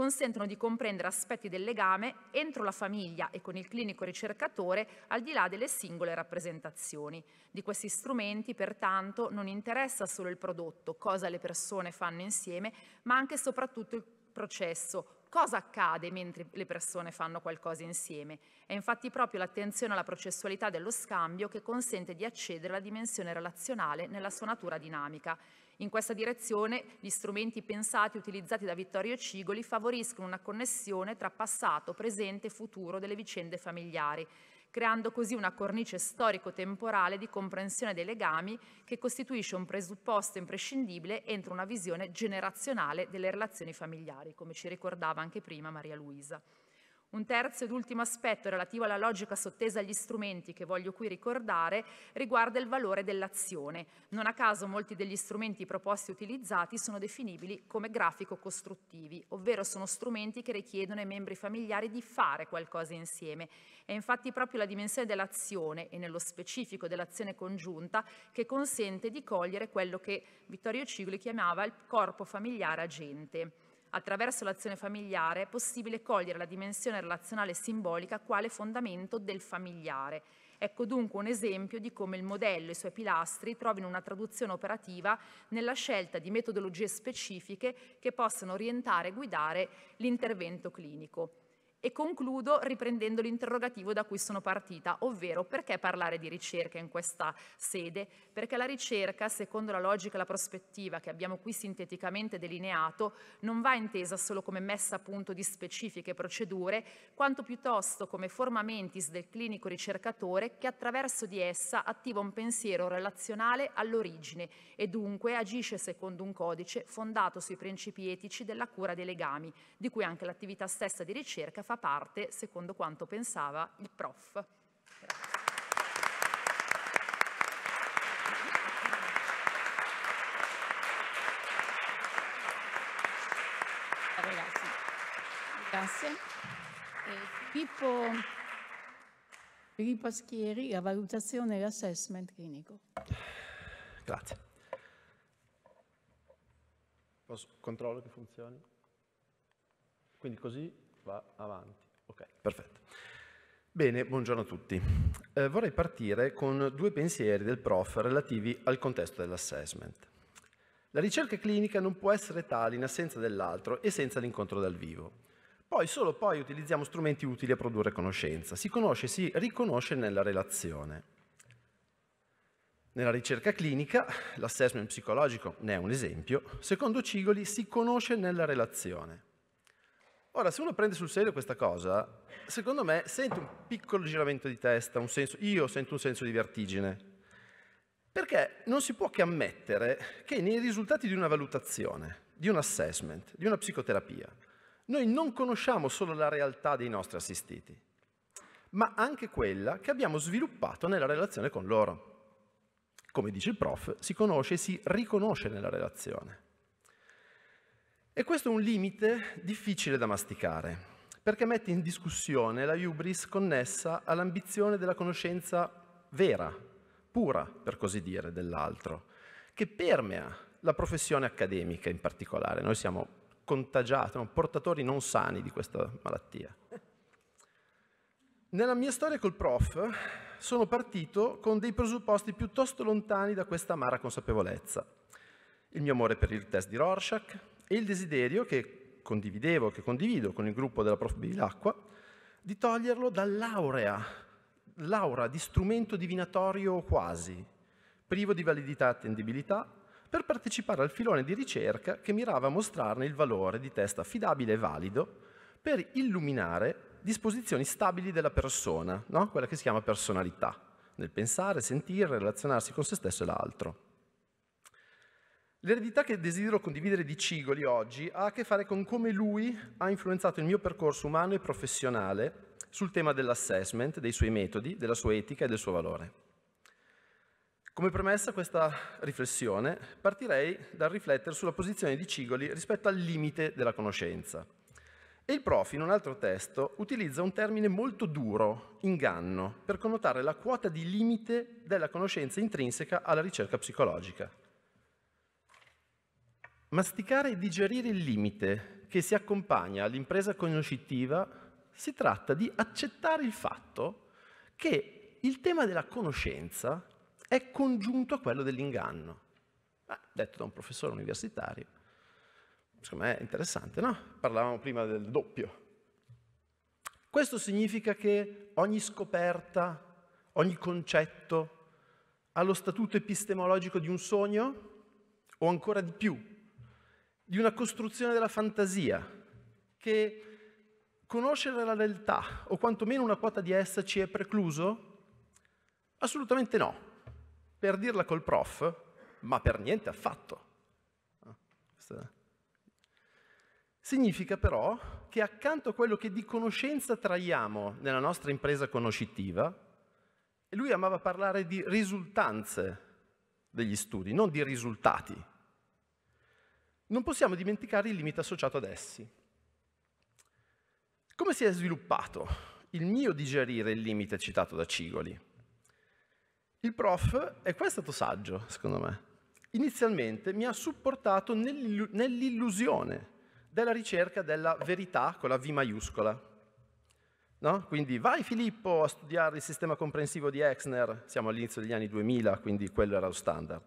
consentono di comprendere aspetti del legame entro la famiglia e con il clinico ricercatore al di là delle singole rappresentazioni. Di questi strumenti, pertanto, non interessa solo il prodotto, cosa le persone fanno insieme, ma anche e soprattutto il processo, cosa accade mentre le persone fanno qualcosa insieme. È infatti proprio l'attenzione alla processualità dello scambio che consente di accedere alla dimensione relazionale nella sua natura dinamica. In questa direzione gli strumenti pensati e utilizzati da Vittorio Cigoli favoriscono una connessione tra passato, presente e futuro delle vicende familiari, creando così una cornice storico-temporale di comprensione dei legami che costituisce un presupposto imprescindibile entro una visione generazionale delle relazioni familiari, come ci ricordava anche prima Maria Luisa. Un terzo ed ultimo aspetto relativo alla logica sottesa agli strumenti che voglio qui ricordare riguarda il valore dell'azione. Non a caso molti degli strumenti proposti e utilizzati sono definibili come grafico-costruttivi, ovvero sono strumenti che richiedono ai membri familiari di fare qualcosa insieme. È infatti proprio la dimensione dell'azione e nello specifico dell'azione congiunta che consente di cogliere quello che Vittorio Cigli chiamava il corpo familiare agente. Attraverso l'azione familiare è possibile cogliere la dimensione relazionale e simbolica quale fondamento del familiare. Ecco dunque un esempio di come il modello e i suoi pilastri trovino una traduzione operativa nella scelta di metodologie specifiche che possano orientare e guidare l'intervento clinico. E concludo riprendendo l'interrogativo da cui sono partita, ovvero perché parlare di ricerca in questa sede? Perché la ricerca, secondo la logica e la prospettiva che abbiamo qui sinteticamente delineato, non va intesa solo come messa a punto di specifiche procedure, quanto piuttosto come forma mentis del clinico ricercatore che attraverso di essa attiva un pensiero relazionale all'origine e dunque agisce secondo un codice fondato sui principi etici della cura dei legami, di cui anche l'attività stessa di ricerca fa fa parte, secondo quanto pensava il prof. Grazie. Ragazzi, grazie. E eh, Pippo Ripaschieri, la valutazione e l'assessment clinico. Grazie. Posso, controllo che funzioni. Quindi così va avanti. Ok, perfetto. Bene, buongiorno a tutti. Eh, vorrei partire con due pensieri del prof relativi al contesto dell'assessment. La ricerca clinica non può essere tale in assenza dell'altro e senza l'incontro dal vivo. Poi, solo poi, utilizziamo strumenti utili a produrre conoscenza. Si conosce, e si riconosce nella relazione. Nella ricerca clinica, l'assessment psicologico ne è un esempio, secondo Cigoli si conosce nella relazione. Ora, se uno prende sul serio questa cosa, secondo me sente un piccolo giramento di testa, senso, io sento un senso di vertigine, perché non si può che ammettere che nei risultati di una valutazione, di un assessment, di una psicoterapia, noi non conosciamo solo la realtà dei nostri assistiti, ma anche quella che abbiamo sviluppato nella relazione con loro. Come dice il prof, si conosce e si riconosce nella relazione. E questo è un limite difficile da masticare, perché mette in discussione la hubris connessa all'ambizione della conoscenza vera, pura, per così dire, dell'altro, che permea la professione accademica in particolare. Noi siamo contagiati, siamo portatori non sani di questa malattia. Nella mia storia col prof sono partito con dei presupposti piuttosto lontani da questa amara consapevolezza. Il mio amore per il test di Rorschach, e il desiderio che condividevo, che condivido con il gruppo della Prof. Bevilacqua, di toglierlo dall'aurea, l'aura di strumento divinatorio quasi, privo di validità e attendibilità, per partecipare al filone di ricerca che mirava a mostrarne il valore di test affidabile e valido per illuminare disposizioni stabili della persona, no? quella che si chiama personalità, nel pensare, sentire, relazionarsi con se stesso e l'altro. L'eredità che desidero condividere di Cigoli oggi ha a che fare con come lui ha influenzato il mio percorso umano e professionale sul tema dell'assessment, dei suoi metodi, della sua etica e del suo valore. Come premessa a questa riflessione partirei dal riflettere sulla posizione di Cigoli rispetto al limite della conoscenza. E il prof in un altro testo utilizza un termine molto duro, inganno, per connotare la quota di limite della conoscenza intrinseca alla ricerca psicologica. Masticare e digerire il limite che si accompagna all'impresa conoscitiva si tratta di accettare il fatto che il tema della conoscenza è congiunto a quello dell'inganno. Eh, detto da un professore universitario. Secondo me è interessante, no? Parlavamo prima del doppio. Questo significa che ogni scoperta, ogni concetto ha lo statuto epistemologico di un sogno o ancora di più di una costruzione della fantasia, che conoscere la realtà, o quantomeno una quota di essa, ci è precluso? Assolutamente no. Per dirla col prof, ma per niente affatto. Ah, significa però che accanto a quello che di conoscenza traiamo nella nostra impresa conoscitiva, lui amava parlare di risultanze degli studi, non di risultati, non possiamo dimenticare il limite associato ad essi. Come si è sviluppato il mio digerire il limite citato da Cigoli? Il prof è qua è stato saggio, secondo me. Inizialmente mi ha supportato nell'illusione della ricerca della verità con la V maiuscola. No? Quindi vai Filippo a studiare il sistema comprensivo di Exner, siamo all'inizio degli anni 2000, quindi quello era lo standard.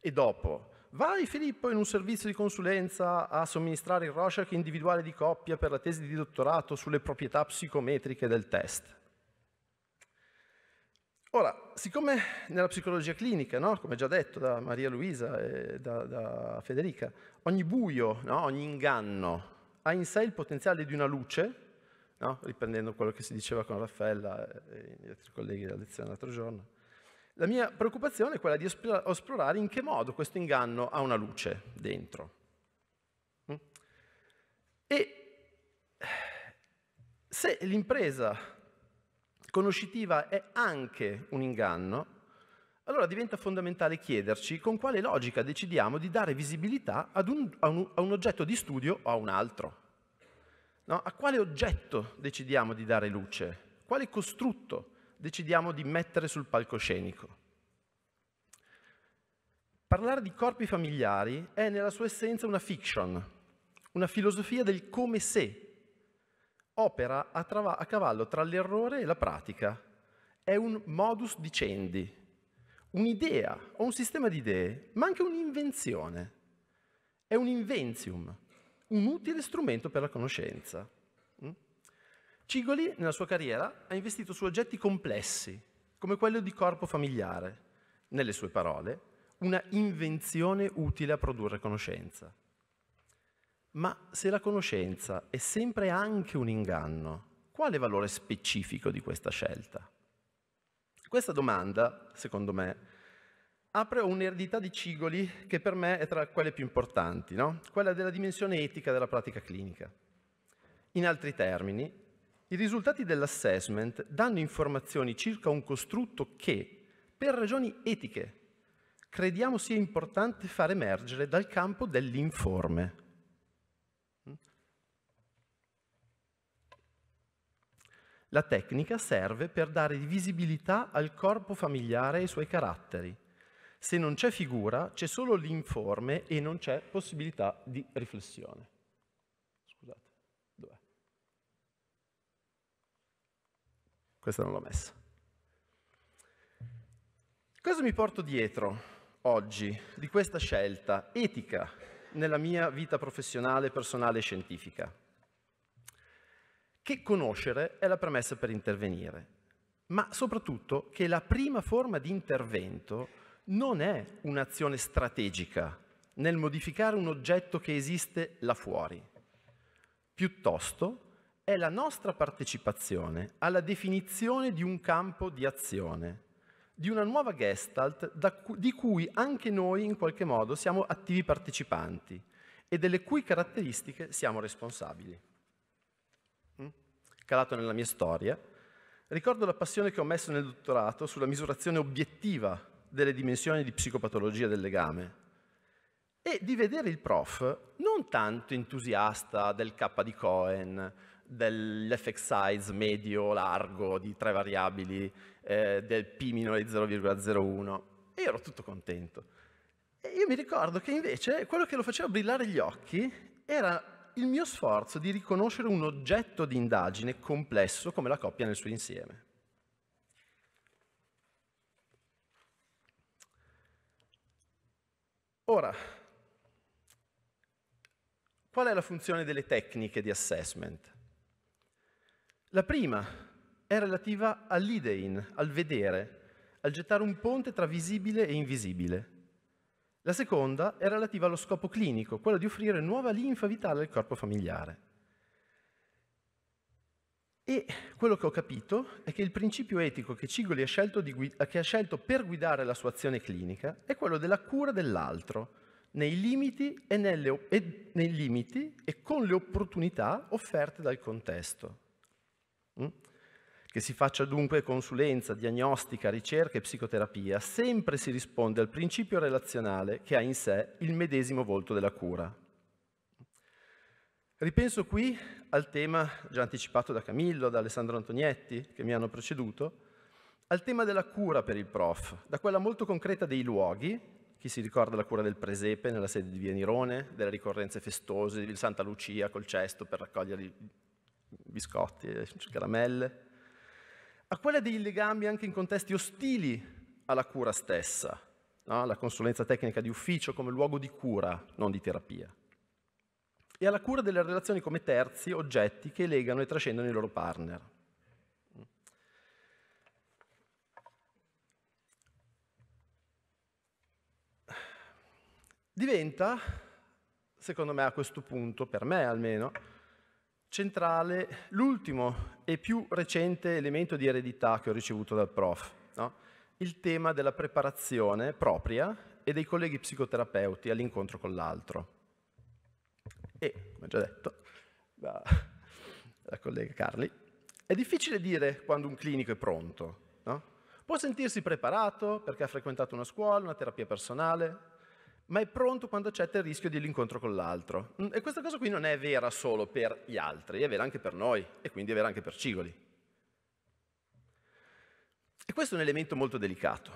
E dopo, Vai Filippo in un servizio di consulenza a somministrare il Rorschach individuale di coppia per la tesi di dottorato sulle proprietà psicometriche del test. Ora, siccome nella psicologia clinica, no? come già detto da Maria Luisa e da, da Federica, ogni buio, no? ogni inganno ha in sé il potenziale di una luce, no? riprendendo quello che si diceva con Raffaella e gli altri colleghi della lezione l'altro giorno, la mia preoccupazione è quella di esplorare in che modo questo inganno ha una luce dentro. Mm? E se l'impresa conoscitiva è anche un inganno, allora diventa fondamentale chiederci con quale logica decidiamo di dare visibilità un, a, un, a, un, oggetto di studio o a un altro. No? A quale oggetto decidiamo di dare luce? Quale costrutto? decidiamo di mettere sul palcoscenico. Parlare di corpi familiari è nella sua essenza una fiction, una filosofia del come se, opera a, trava- a cavallo tra l'errore e la pratica, è un modus dicendi, un'idea o un sistema di idee, ma anche un'invenzione, è un inventium, un utile strumento per la conoscenza. Mm? Cigoli, nella sua carriera, ha investito su oggetti complessi, come quello di corpo familiare, nelle sue parole, una invenzione utile a produrre conoscenza. Ma se la conoscenza è sempre anche un inganno, quale valore specifico di questa scelta? Questa domanda, secondo me, apre un'eredità di Cigoli che per me è tra quelle più importanti, no? quella della dimensione etica della pratica clinica. In altri termini, i risultati dell'assessment danno informazioni circa un costrutto che, per ragioni etiche, crediamo sia importante far emergere dal campo dell'informe. La tecnica serve per dare visibilità al corpo familiare e ai suoi caratteri. Se non c'è figura, c'è solo l'informe e non c'è possibilità di riflessione. questo non l'ho messo. Cosa mi porto dietro oggi di questa scelta etica nella mia vita professionale, personale e scientifica? Che conoscere è la premessa per intervenire, ma soprattutto che la prima forma di intervento non è un'azione strategica nel modificare un oggetto che esiste là fuori. Piuttosto è la nostra partecipazione alla definizione di un campo di azione, di una nuova gestalt cu di cui anche noi in qualche modo siamo attivi partecipanti e delle cui caratteristiche siamo responsabili. Mm? Calato nella mia storia, ricordo la passione che ho messo nel dottorato sulla misurazione obiettiva delle dimensioni di psicopatologia del legame, e di vedere il prof non tanto entusiasta del K di Cohen dell'effect size medio largo di tre variabili eh, del p minore di 0,01 e io ero tutto contento. E io mi ricordo che invece quello che lo faceva brillare gli occhi era il mio sforzo di riconoscere un oggetto di indagine complesso come la coppia nel suo insieme. Ora, qual è la funzione delle tecniche di assessment? La prima è relativa all'idein, al vedere, al gettare un ponte tra visibile e invisibile. La seconda è relativa allo scopo clinico, quello di offrire nuova linfa vitale al corpo familiare. E quello che ho capito è che il principio etico che Cigoli ha scelto, guida, che ha scelto per guidare la sua azione clinica è quello della cura dell'altro, nei limiti e, nelle, e, nei limiti e con le opportunità offerte dal contesto. Mm? Che si faccia dunque consulenza, diagnostica, ricerca e psicoterapia, sempre si risponde al principio relazionale che ha in sé il medesimo volto della cura. Ripenso qui al tema già anticipato da Camillo, da Alessandro Antonietti, che mi hanno preceduto, al tema della cura per il prof, da quella molto concreta dei luoghi, chi si ricorda la cura del presepe nella sede di Via Nirone, delle ricorrenze festose di Santa Lucia col cesto per raccogliere biscotti, caramelle, a quella dei legami anche in contesti ostili alla cura stessa, no? alla consulenza tecnica di ufficio come luogo di cura, non di terapia, e alla cura delle relazioni come terzi, oggetti che legano e trascendono i loro partner. Diventa, secondo me a questo punto, per me almeno, centrale l'ultimo e più recente elemento di eredità che ho ricevuto dal prof, no? il tema della preparazione propria e dei colleghi psicoterapeuti all'incontro con l'altro. E, come già detto, la, la collega Carli, è difficile dire quando un clinico è pronto. No? Può sentirsi preparato perché ha frequentato una scuola, una terapia personale, ma è pronto quando accetta il rischio dell'incontro con l'altro. Mm, e questa cosa qui non è vera solo per gli altri, è vera anche per noi e quindi è vera anche per Cigoli. E questo è un elemento molto delicato,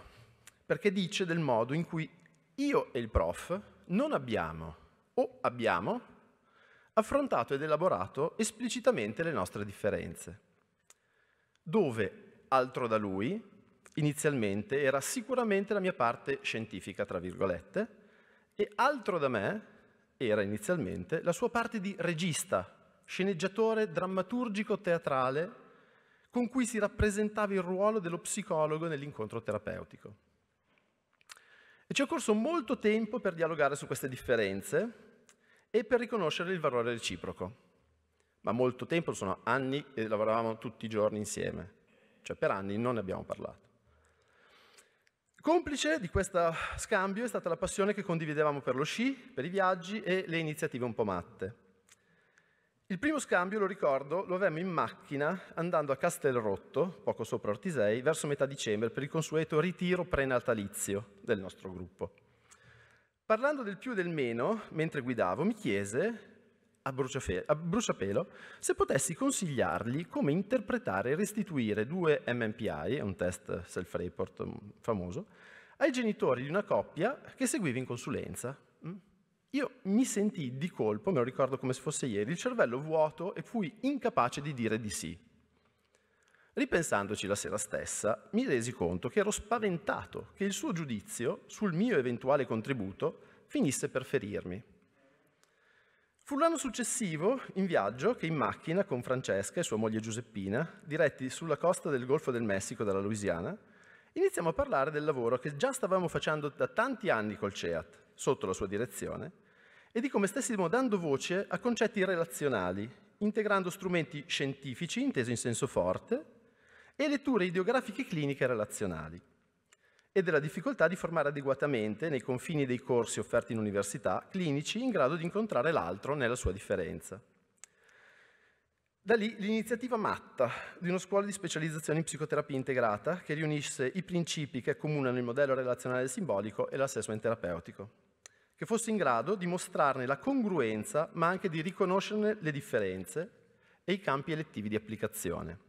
perché dice del modo in cui io e il prof non abbiamo o abbiamo affrontato ed elaborato esplicitamente le nostre differenze, dove altro da lui inizialmente era sicuramente la mia parte scientifica, tra virgolette, e altro da me era inizialmente la sua parte di regista, sceneggiatore drammaturgico teatrale con cui si rappresentava il ruolo dello psicologo nell'incontro terapeutico. E ci è occorso molto tempo per dialogare su queste differenze e per riconoscere il valore reciproco. Ma molto tempo, sono anni che lavoravamo tutti i giorni insieme, cioè per anni non ne abbiamo parlato. Complice di questo scambio è stata la passione che condividevamo per lo sci, per i viaggi e le iniziative un po' matte. Il primo scambio, lo ricordo, lo avevamo in macchina andando a Castelrotto, poco sopra Ortisei, verso metà dicembre per il consueto ritiro prenatalizio del nostro gruppo. Parlando del più e del meno, mentre guidavo, mi chiese a, a bruciapelo se potessi consigliargli come interpretare e restituire due MMPI, un test self-report mm, famoso, ai genitori di una coppia che seguivi in consulenza. Mm? Io mi sentii di colpo, me lo ricordo come se fosse ieri, il cervello vuoto e fui incapace di dire di sì. Ripensandoci la sera stessa, mi resi conto che ero spaventato che il suo giudizio sul mio eventuale contributo finisse per ferirmi. Fu l'anno successivo in viaggio che in macchina con Francesca e sua moglie Giuseppina, diretti sulla costa del Golfo del Messico dalla Louisiana, iniziamo a parlare del lavoro che già stavamo facendo da tanti anni col CEAT, sotto la sua direzione, e di come stessimo dando voce a concetti relazionali, integrando strumenti scientifici, intesi in senso forte, e letture ideografiche cliniche relazionali e della difficoltà di formare adeguatamente nei confini dei corsi offerti in università clinici in grado di incontrare l'altro nella sua differenza. Da lì l'iniziativa Matta di una scuola di specializzazione in psicoterapia integrata che riunisse i principi che accomunano il modello relazionale simbolico e l'assessment terapeutico, che fosse in grado di mostrarne la congruenza ma anche di riconoscerne le differenze e i campi elettivi di applicazione.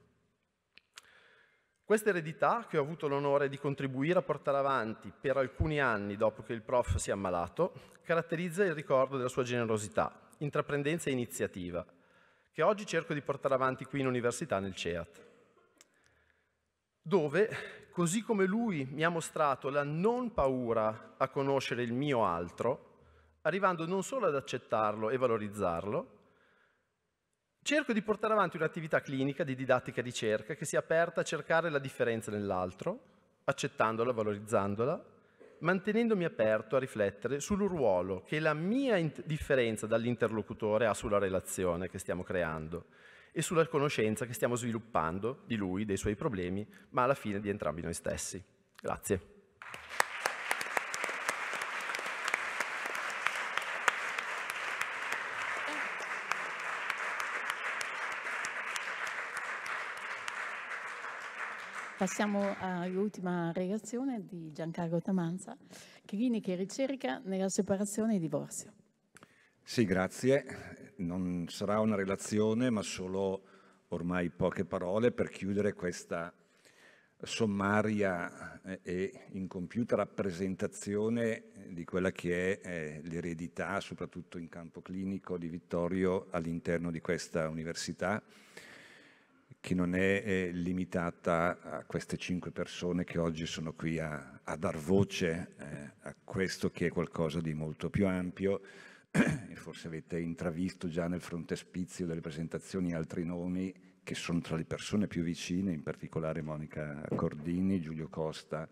Questa eredità, che ho avuto l'onore di contribuire a portare avanti per alcuni anni dopo che il prof si è ammalato, caratterizza il ricordo della sua generosità, intraprendenza e iniziativa, che oggi cerco di portare avanti qui in università nel CEAT, dove, così come lui mi ha mostrato la non paura a conoscere il mio altro, arrivando non solo ad accettarlo e valorizzarlo, Cerco di portare avanti un'attività clinica di didattica e ricerca che sia aperta a cercare la differenza nell'altro, accettandola, valorizzandola, mantenendomi aperto a riflettere sul ruolo che la mia differenza dall'interlocutore ha sulla relazione che stiamo creando e sulla conoscenza che stiamo sviluppando di lui, dei suoi problemi, ma alla fine di entrambi noi stessi. Grazie. Passiamo all'ultima relazione di Giancarlo Tamanza, clinica e ricerca nella separazione e divorzio. Sì, grazie. Non sarà una relazione, ma solo ormai poche parole per chiudere questa sommaria eh, e incompiuta rappresentazione di quella che è eh, l'eredità, soprattutto in campo clinico, di Vittorio all'interno di questa università che non è eh, limitata a queste cinque persone che oggi sono qui a, a dar voce eh, a questo che è qualcosa di molto più ampio. Forse avete intravisto già nel frontespizio delle presentazioni altri nomi che sono tra le persone più vicine, in particolare Monica Cordini, Giulio Costa,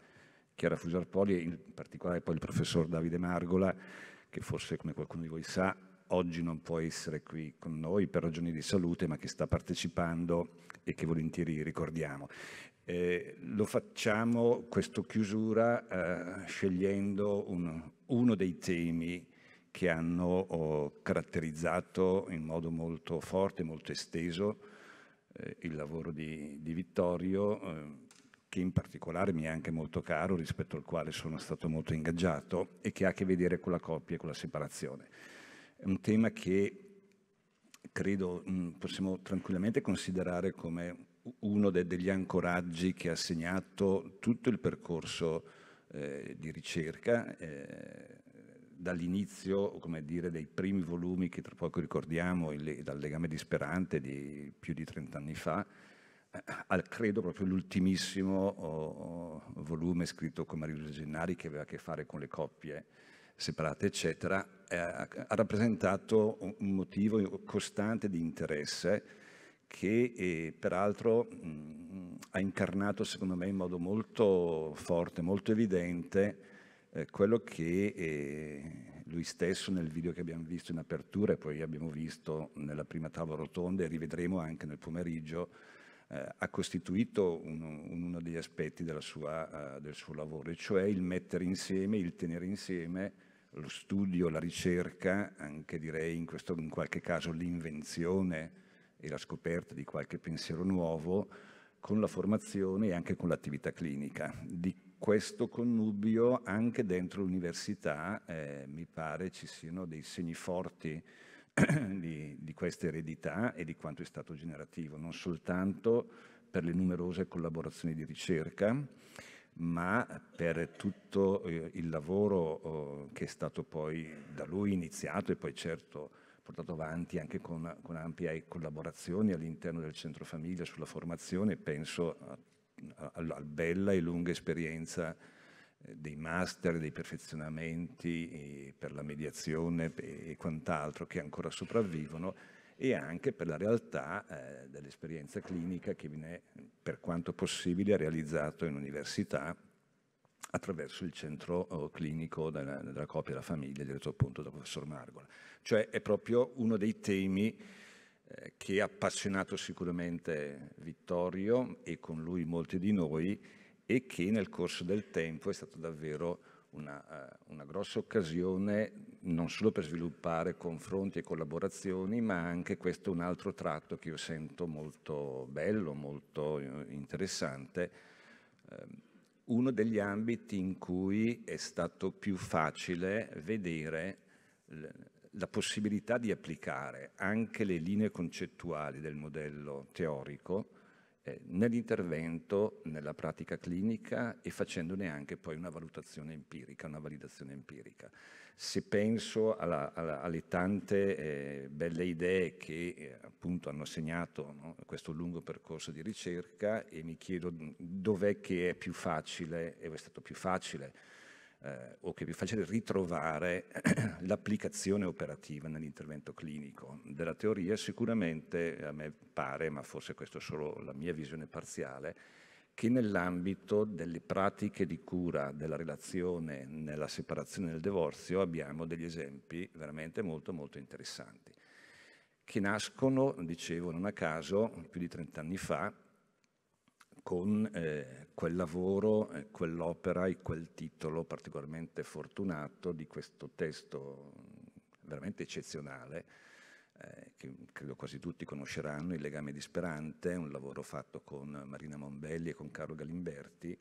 Chiara Fusarpoli e in particolare poi il professor Davide Margola, che forse come qualcuno di voi sa oggi non può essere qui con noi per ragioni di salute, ma che sta partecipando e che volentieri ricordiamo. Eh, lo facciamo, questa chiusura, eh, scegliendo un, uno dei temi che hanno oh, caratterizzato in modo molto forte, molto esteso, eh, il lavoro di, di Vittorio, eh, che in particolare mi è anche molto caro, rispetto al quale sono stato molto ingaggiato e che ha a che vedere con la coppia e con la separazione. È un tema che credo mm, possiamo tranquillamente considerare come uno degli ancoraggi che ha segnato tutto il percorso eh, di ricerca, eh, dall'inizio come dire, dei primi volumi che tra poco ricordiamo, il, dal legame disperante di più di 30 anni fa, eh, al credo proprio l'ultimissimo oh, volume scritto con Mario Gennari che aveva a che fare con le coppie separate, eccetera, eh, ha rappresentato un motivo costante di interesse che eh, peraltro mh, mm, ha incarnato secondo me in modo molto forte, molto evidente eh, quello che eh, lui stesso nel video che abbiamo visto in apertura e poi abbiamo visto nella prima tavola rotonda e rivedremo anche nel pomeriggio eh, ha costituito uno, uno degli aspetti sua, uh, del suo lavoro, cioè il mettere insieme, il tenere insieme lo studio, la ricerca, anche direi in, questo, in qualche caso l'invenzione e la scoperta di qualche pensiero nuovo, con la formazione e anche con l'attività clinica. Di questo connubio anche dentro l'università eh, mi pare ci siano dei segni forti di, di questa eredità e di quanto è stato generativo, non soltanto per le numerose collaborazioni di ricerca, ma per tutto eh, il lavoro oh, che è stato poi da lui iniziato e poi certo portato avanti anche con, con ampie collaborazioni all'interno del centro famiglia sulla formazione, penso alla bella e lunga esperienza eh, dei master, dei perfezionamenti eh, per la mediazione e quant'altro che ancora sopravvivono e anche per la realtà eh, dell'esperienza clinica che viene per quanto possibile realizzato in università attraverso il centro oh, clinico della, della coppia della famiglia diretto appunto dal professor Margola. Cioè è proprio uno dei temi eh, che ha appassionato sicuramente Vittorio e con lui molti di noi e che nel corso del tempo è stato davvero una, eh, una grossa occasione non solo per sviluppare confronti e collaborazioni, ma anche questo è un altro tratto che io sento molto bello, molto eh, interessante. Ehm, uno degli ambiti in cui è stato più facile vedere la possibilità di applicare anche le linee concettuali del modello teorico eh, nell'intervento, nella pratica clinica e facendone anche poi una valutazione empirica, una validazione empirica se penso alla, alla, alle tante eh, belle idee che eh, appunto hanno segnato no, questo lungo percorso di ricerca e mi chiedo dov'è che è più facile, e è stato più facile, eh, o che è più facile ritrovare l'applicazione operativa nell'intervento clinico della teoria, sicuramente a me pare, ma forse questa è solo la mia visione parziale, che nell'ambito delle pratiche di cura della relazione nella separazione e nel divorzio abbiamo degli esempi veramente molto molto interessanti che nascono, dicevo non a caso, più di 30 anni fa con eh, quel lavoro, eh, quell'opera e quel titolo particolarmente fortunato di questo testo veramente eccezionale eh, che credo quasi tutti conosceranno, Il legame di Sperante, un lavoro fatto con Marina Mombelli e con Carlo Galimberti,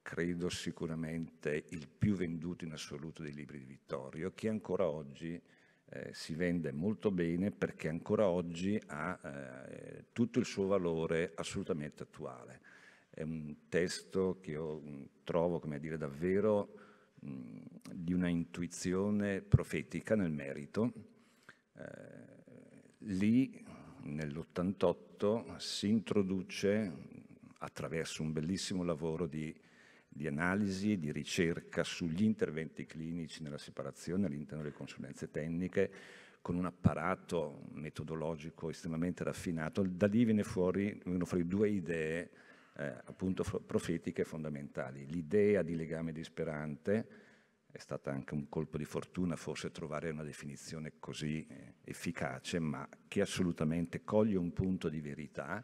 credo sicuramente il più venduto in assoluto dei libri di Vittorio, che ancora oggi eh, si vende molto bene perché ancora oggi ha eh, tutto il suo valore assolutamente attuale. È un testo che io mm, trovo, come dire, davvero mh, mm, di una intuizione profetica nel merito, eh, lì nell'88 si introduce attraverso un bellissimo lavoro di, di analisi, di ricerca sugli interventi clinici nella separazione all'interno delle consulenze tecniche, con un apparato metodologico estremamente raffinato. Da lì viene fuori, vengono fuori due idee eh, appunto profetiche fondamentali. L'idea di legame disperante, è stato anche un colpo di fortuna forse trovare una definizione così eh, efficace, ma che assolutamente coglie un punto di verità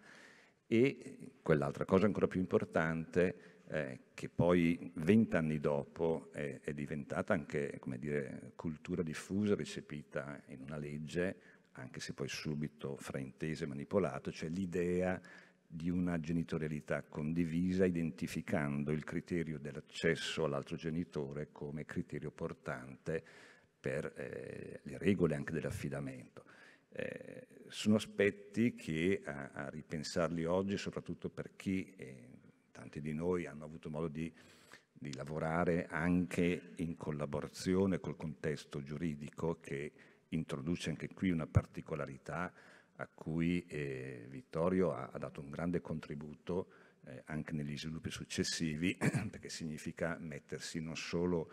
e quell'altra cosa ancora più importante eh, che poi vent'anni dopo è, è, diventata anche dire, cultura diffusa, recepita in una legge, anche se poi subito fraintesa e manipolata, cioè l'idea di una genitorialità condivisa, identificando il criterio dell'accesso all'altro genitore come criterio portante per eh, le regole anche dell'affidamento. Eh, sono aspetti che a, a, ripensarli oggi, soprattutto per chi, eh, tanti di noi, hanno avuto modo di, di lavorare anche in collaborazione col contesto giuridico che introduce anche qui una particolarità a cui eh, Vittorio ha, ha, dato un grande contributo eh, anche negli sviluppi successivi, perché significa mettersi non solo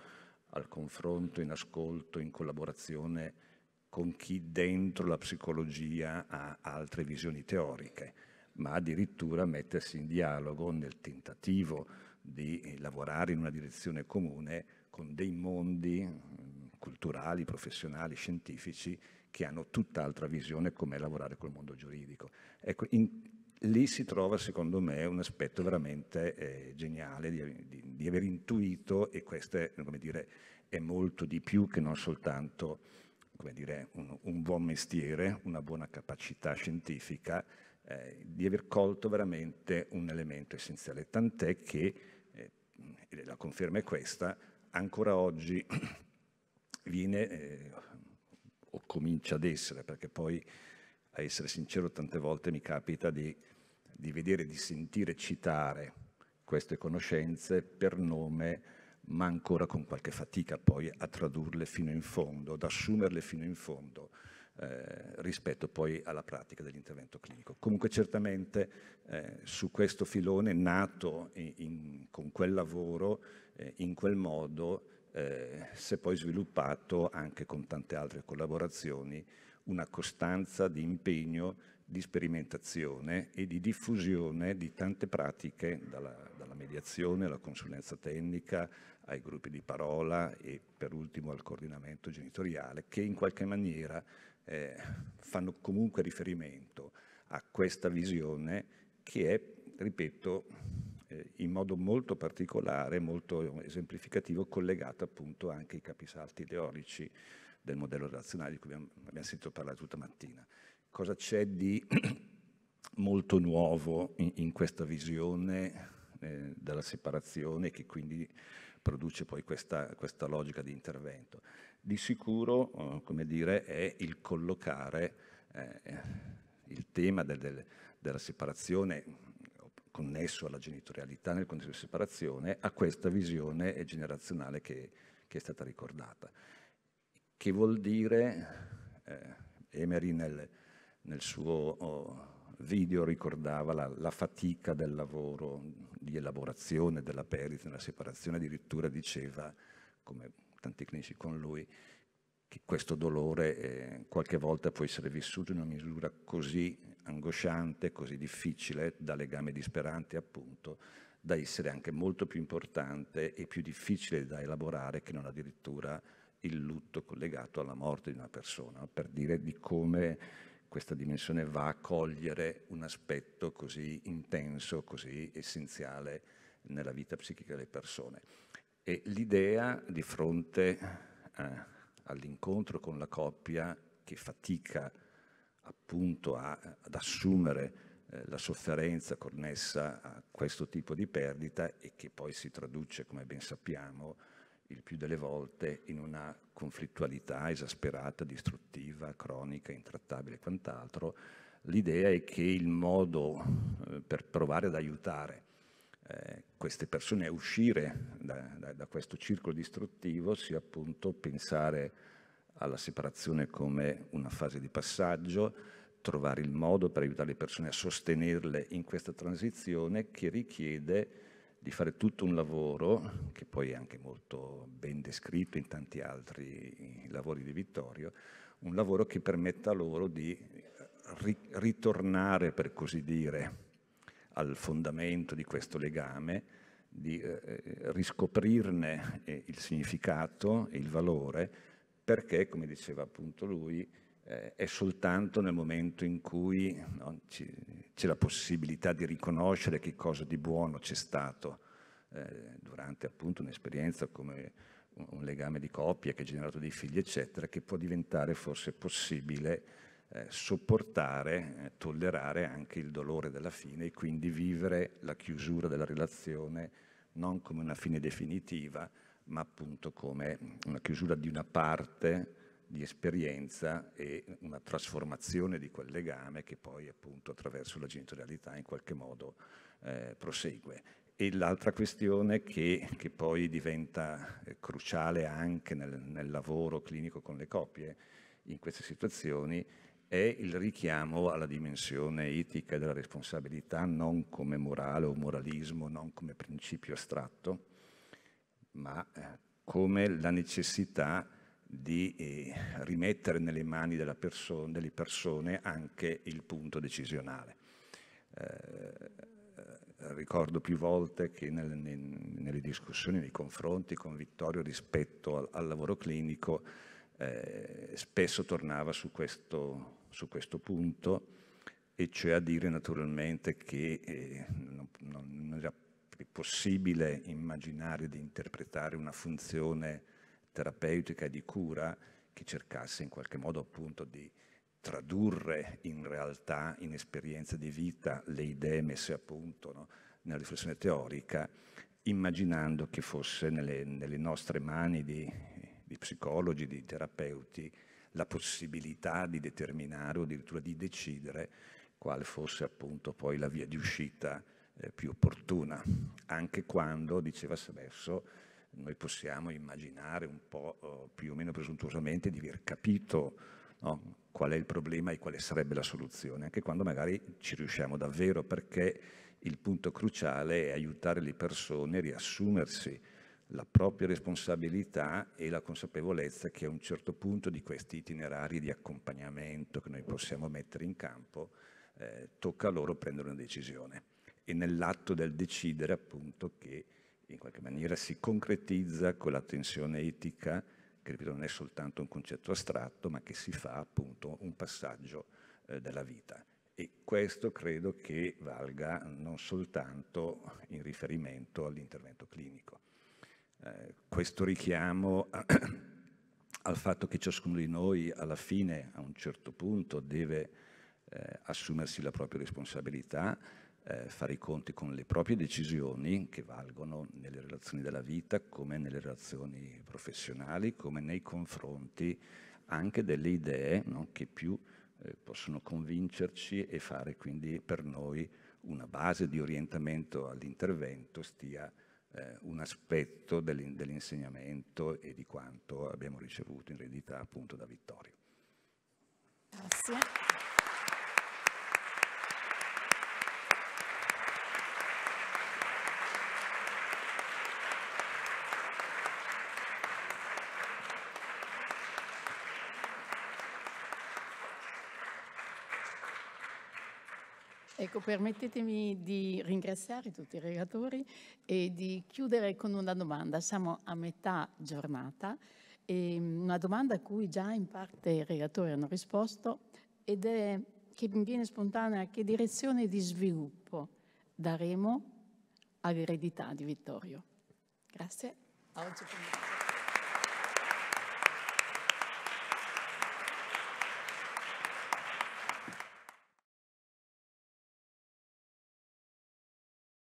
al confronto, in ascolto, in collaborazione con chi dentro la psicologia ha altre visioni teoriche, ma addirittura mettersi in dialogo nel tentativo di lavorare in una direzione comune con dei mondi mm, culturali, professionali, scientifici che hanno tutt'altra visione come lavorare col mondo giuridico. Ecco, in, lì si trova secondo me un aspetto veramente eh, geniale di, di, di, aver intuito e questo è, come dire, è, molto di più che non soltanto dire, un, un, buon mestiere, una buona capacità scientifica, eh, di aver colto veramente un elemento essenziale, tant'è che, eh, la conferma è questa, ancora oggi viene eh, o comincia ad essere, perché poi, a essere sincero, tante volte mi capita di, di vedere, di sentire citare queste conoscenze per nome, ma ancora con qualche fatica poi a tradurle fino in fondo, ad assumerle fino in fondo. Eh, rispetto poi alla pratica dell'intervento clinico. Comunque certamente eh, su questo filone nato in, in, con quel lavoro, eh, in quel modo, eh, si è poi sviluppato anche con tante altre collaborazioni una costanza di impegno, di sperimentazione e di diffusione di tante pratiche, dalla, dalla mediazione alla consulenza tecnica, ai gruppi di parola e per ultimo al coordinamento genitoriale, che in qualche maniera eh, fanno comunque riferimento a questa visione che è, ripeto, eh, in modo molto particolare, molto esemplificativo, collegato appunto anche ai capisalti teorici del modello razionale di cui abbiamo, abbiamo sentito parlare tutta mattina. Cosa c'è di molto nuovo in, in questa visione eh, della separazione che quindi produce poi questa, questa logica di intervento? Di sicuro, eh, come dire, è il collocare eh, il tema del, del, della separazione connesso alla genitorialità nel contesto di separazione, a questa visione generazionale che, che è stata ricordata. Che vuol dire, eh, Emery nel, nel suo oh, video ricordava la, la, fatica del lavoro di elaborazione della perdita, della separazione, addirittura diceva, come tanti clinici con lui, che questo dolore eh, qualche volta può essere vissuto in una misura così angosciante, così difficile, da legame disperante appunto, da essere anche molto più importante e più difficile da elaborare che non addirittura il lutto collegato alla morte di una persona, per dire di come questa dimensione va a cogliere un aspetto così intenso, così essenziale nella vita psichica delle persone. E l'idea di fronte eh, all'incontro con la coppia che fatica a appunto a, ad assumere eh, la sofferenza connessa a questo tipo di perdita e che poi si traduce, come ben sappiamo, il più delle volte in una conflittualità esasperata, distruttiva, cronica, intrattabile e quant'altro. L'idea è che il modo eh, per provare ad aiutare eh, queste persone a uscire da, da, da questo circolo distruttivo sia appunto pensare alla separazione come una fase di passaggio, trovare il modo per aiutare le persone a sostenerle in questa transizione che richiede di fare tutto un lavoro, che poi è anche molto ben descritto in tanti altri lavori di Vittorio, un lavoro che permetta loro di ritornare, per così dire, al fondamento di questo legame, di eh, eh, riscoprirne eh, il significato e il valore, perché, come diceva appunto lui, eh, è soltanto nel momento in cui no, ci, c'è la possibilità di riconoscere che cosa di buono c'è stato eh, durante appunto un'esperienza come un, un, legame di coppia che ha generato dei figli, eccetera, che può diventare forse possibile eh, sopportare, eh, tollerare anche il dolore della fine e quindi vivere la chiusura della relazione non come una fine definitiva, ma appunto come una chiusura di una parte di esperienza e una trasformazione di quel legame che poi appunto attraverso la genitorialità in qualche modo eh, prosegue. E l'altra questione che, che, poi diventa eh, cruciale anche nel, nel lavoro clinico con le coppie in queste situazioni è il richiamo alla dimensione etica della responsabilità non come morale o moralismo, non come principio astratto, ma eh, come la necessità di eh, rimettere nelle mani perso- delle persone anche il punto decisionale. Eh, ricordo più volte che nelle discussioni, nei confronti con Vittorio rispetto al, lavoro clinico, spesso tornava su questo, su questo, punto e cioè a dire naturalmente che eh, non, non, era è possibile immaginare di interpretare una funzione terapeutica e di cura che cercasse in qualche modo appunto di tradurre in realtà, in esperienza di vita, le idee messe a punto no? nella riflessione teorica, immaginando che fosse nelle, nelle nostre mani di, di psicologi, di terapeuti, la possibilità di determinare o addirittura di decidere quale fosse appunto poi la via di uscita eh, più opportuna, anche quando, diceva Severso, noi possiamo immaginare un po' oh, più o meno presuntuosamente di aver capito no, qual è il problema e quale sarebbe la soluzione, anche quando magari ci riusciamo davvero, perché il punto cruciale è aiutare le persone a riassumersi la propria responsabilità e la consapevolezza che a un certo punto di questi itinerari di accompagnamento che noi possiamo mettere in campo, eh, tocca a loro prendere una decisione e nell'atto del decidere appunto che in qualche maniera si concretizza con la tensione etica che ripeto non è soltanto un concetto astratto ma che si fa appunto un passaggio eh, della vita. E questo credo che valga non soltanto in riferimento all'intervento clinico. Eh, questo richiamo a, al fatto che ciascuno di noi alla fine, a un certo punto, deve eh, assumersi la propria responsabilità, eh, fare i conti con le proprie decisioni che valgono nelle relazioni della vita come nelle relazioni professionali, come nei confronti anche delle idee no, che più eh, possono convincerci e fare quindi per noi una base di orientamento all'intervento stia eh, un aspetto dell'insegnamento e di quanto abbiamo ricevuto in eredità appunto da Vittorio. Grazie. Ecco, permettetemi di ringraziare tutti i relatori e di chiudere con una domanda. Siamo a metà giornata e mm, una domanda a cui già in parte i relatori hanno risposto ed è che mi viene spontanea che direzione di sviluppo daremo all'eredità di Vittorio. Grazie.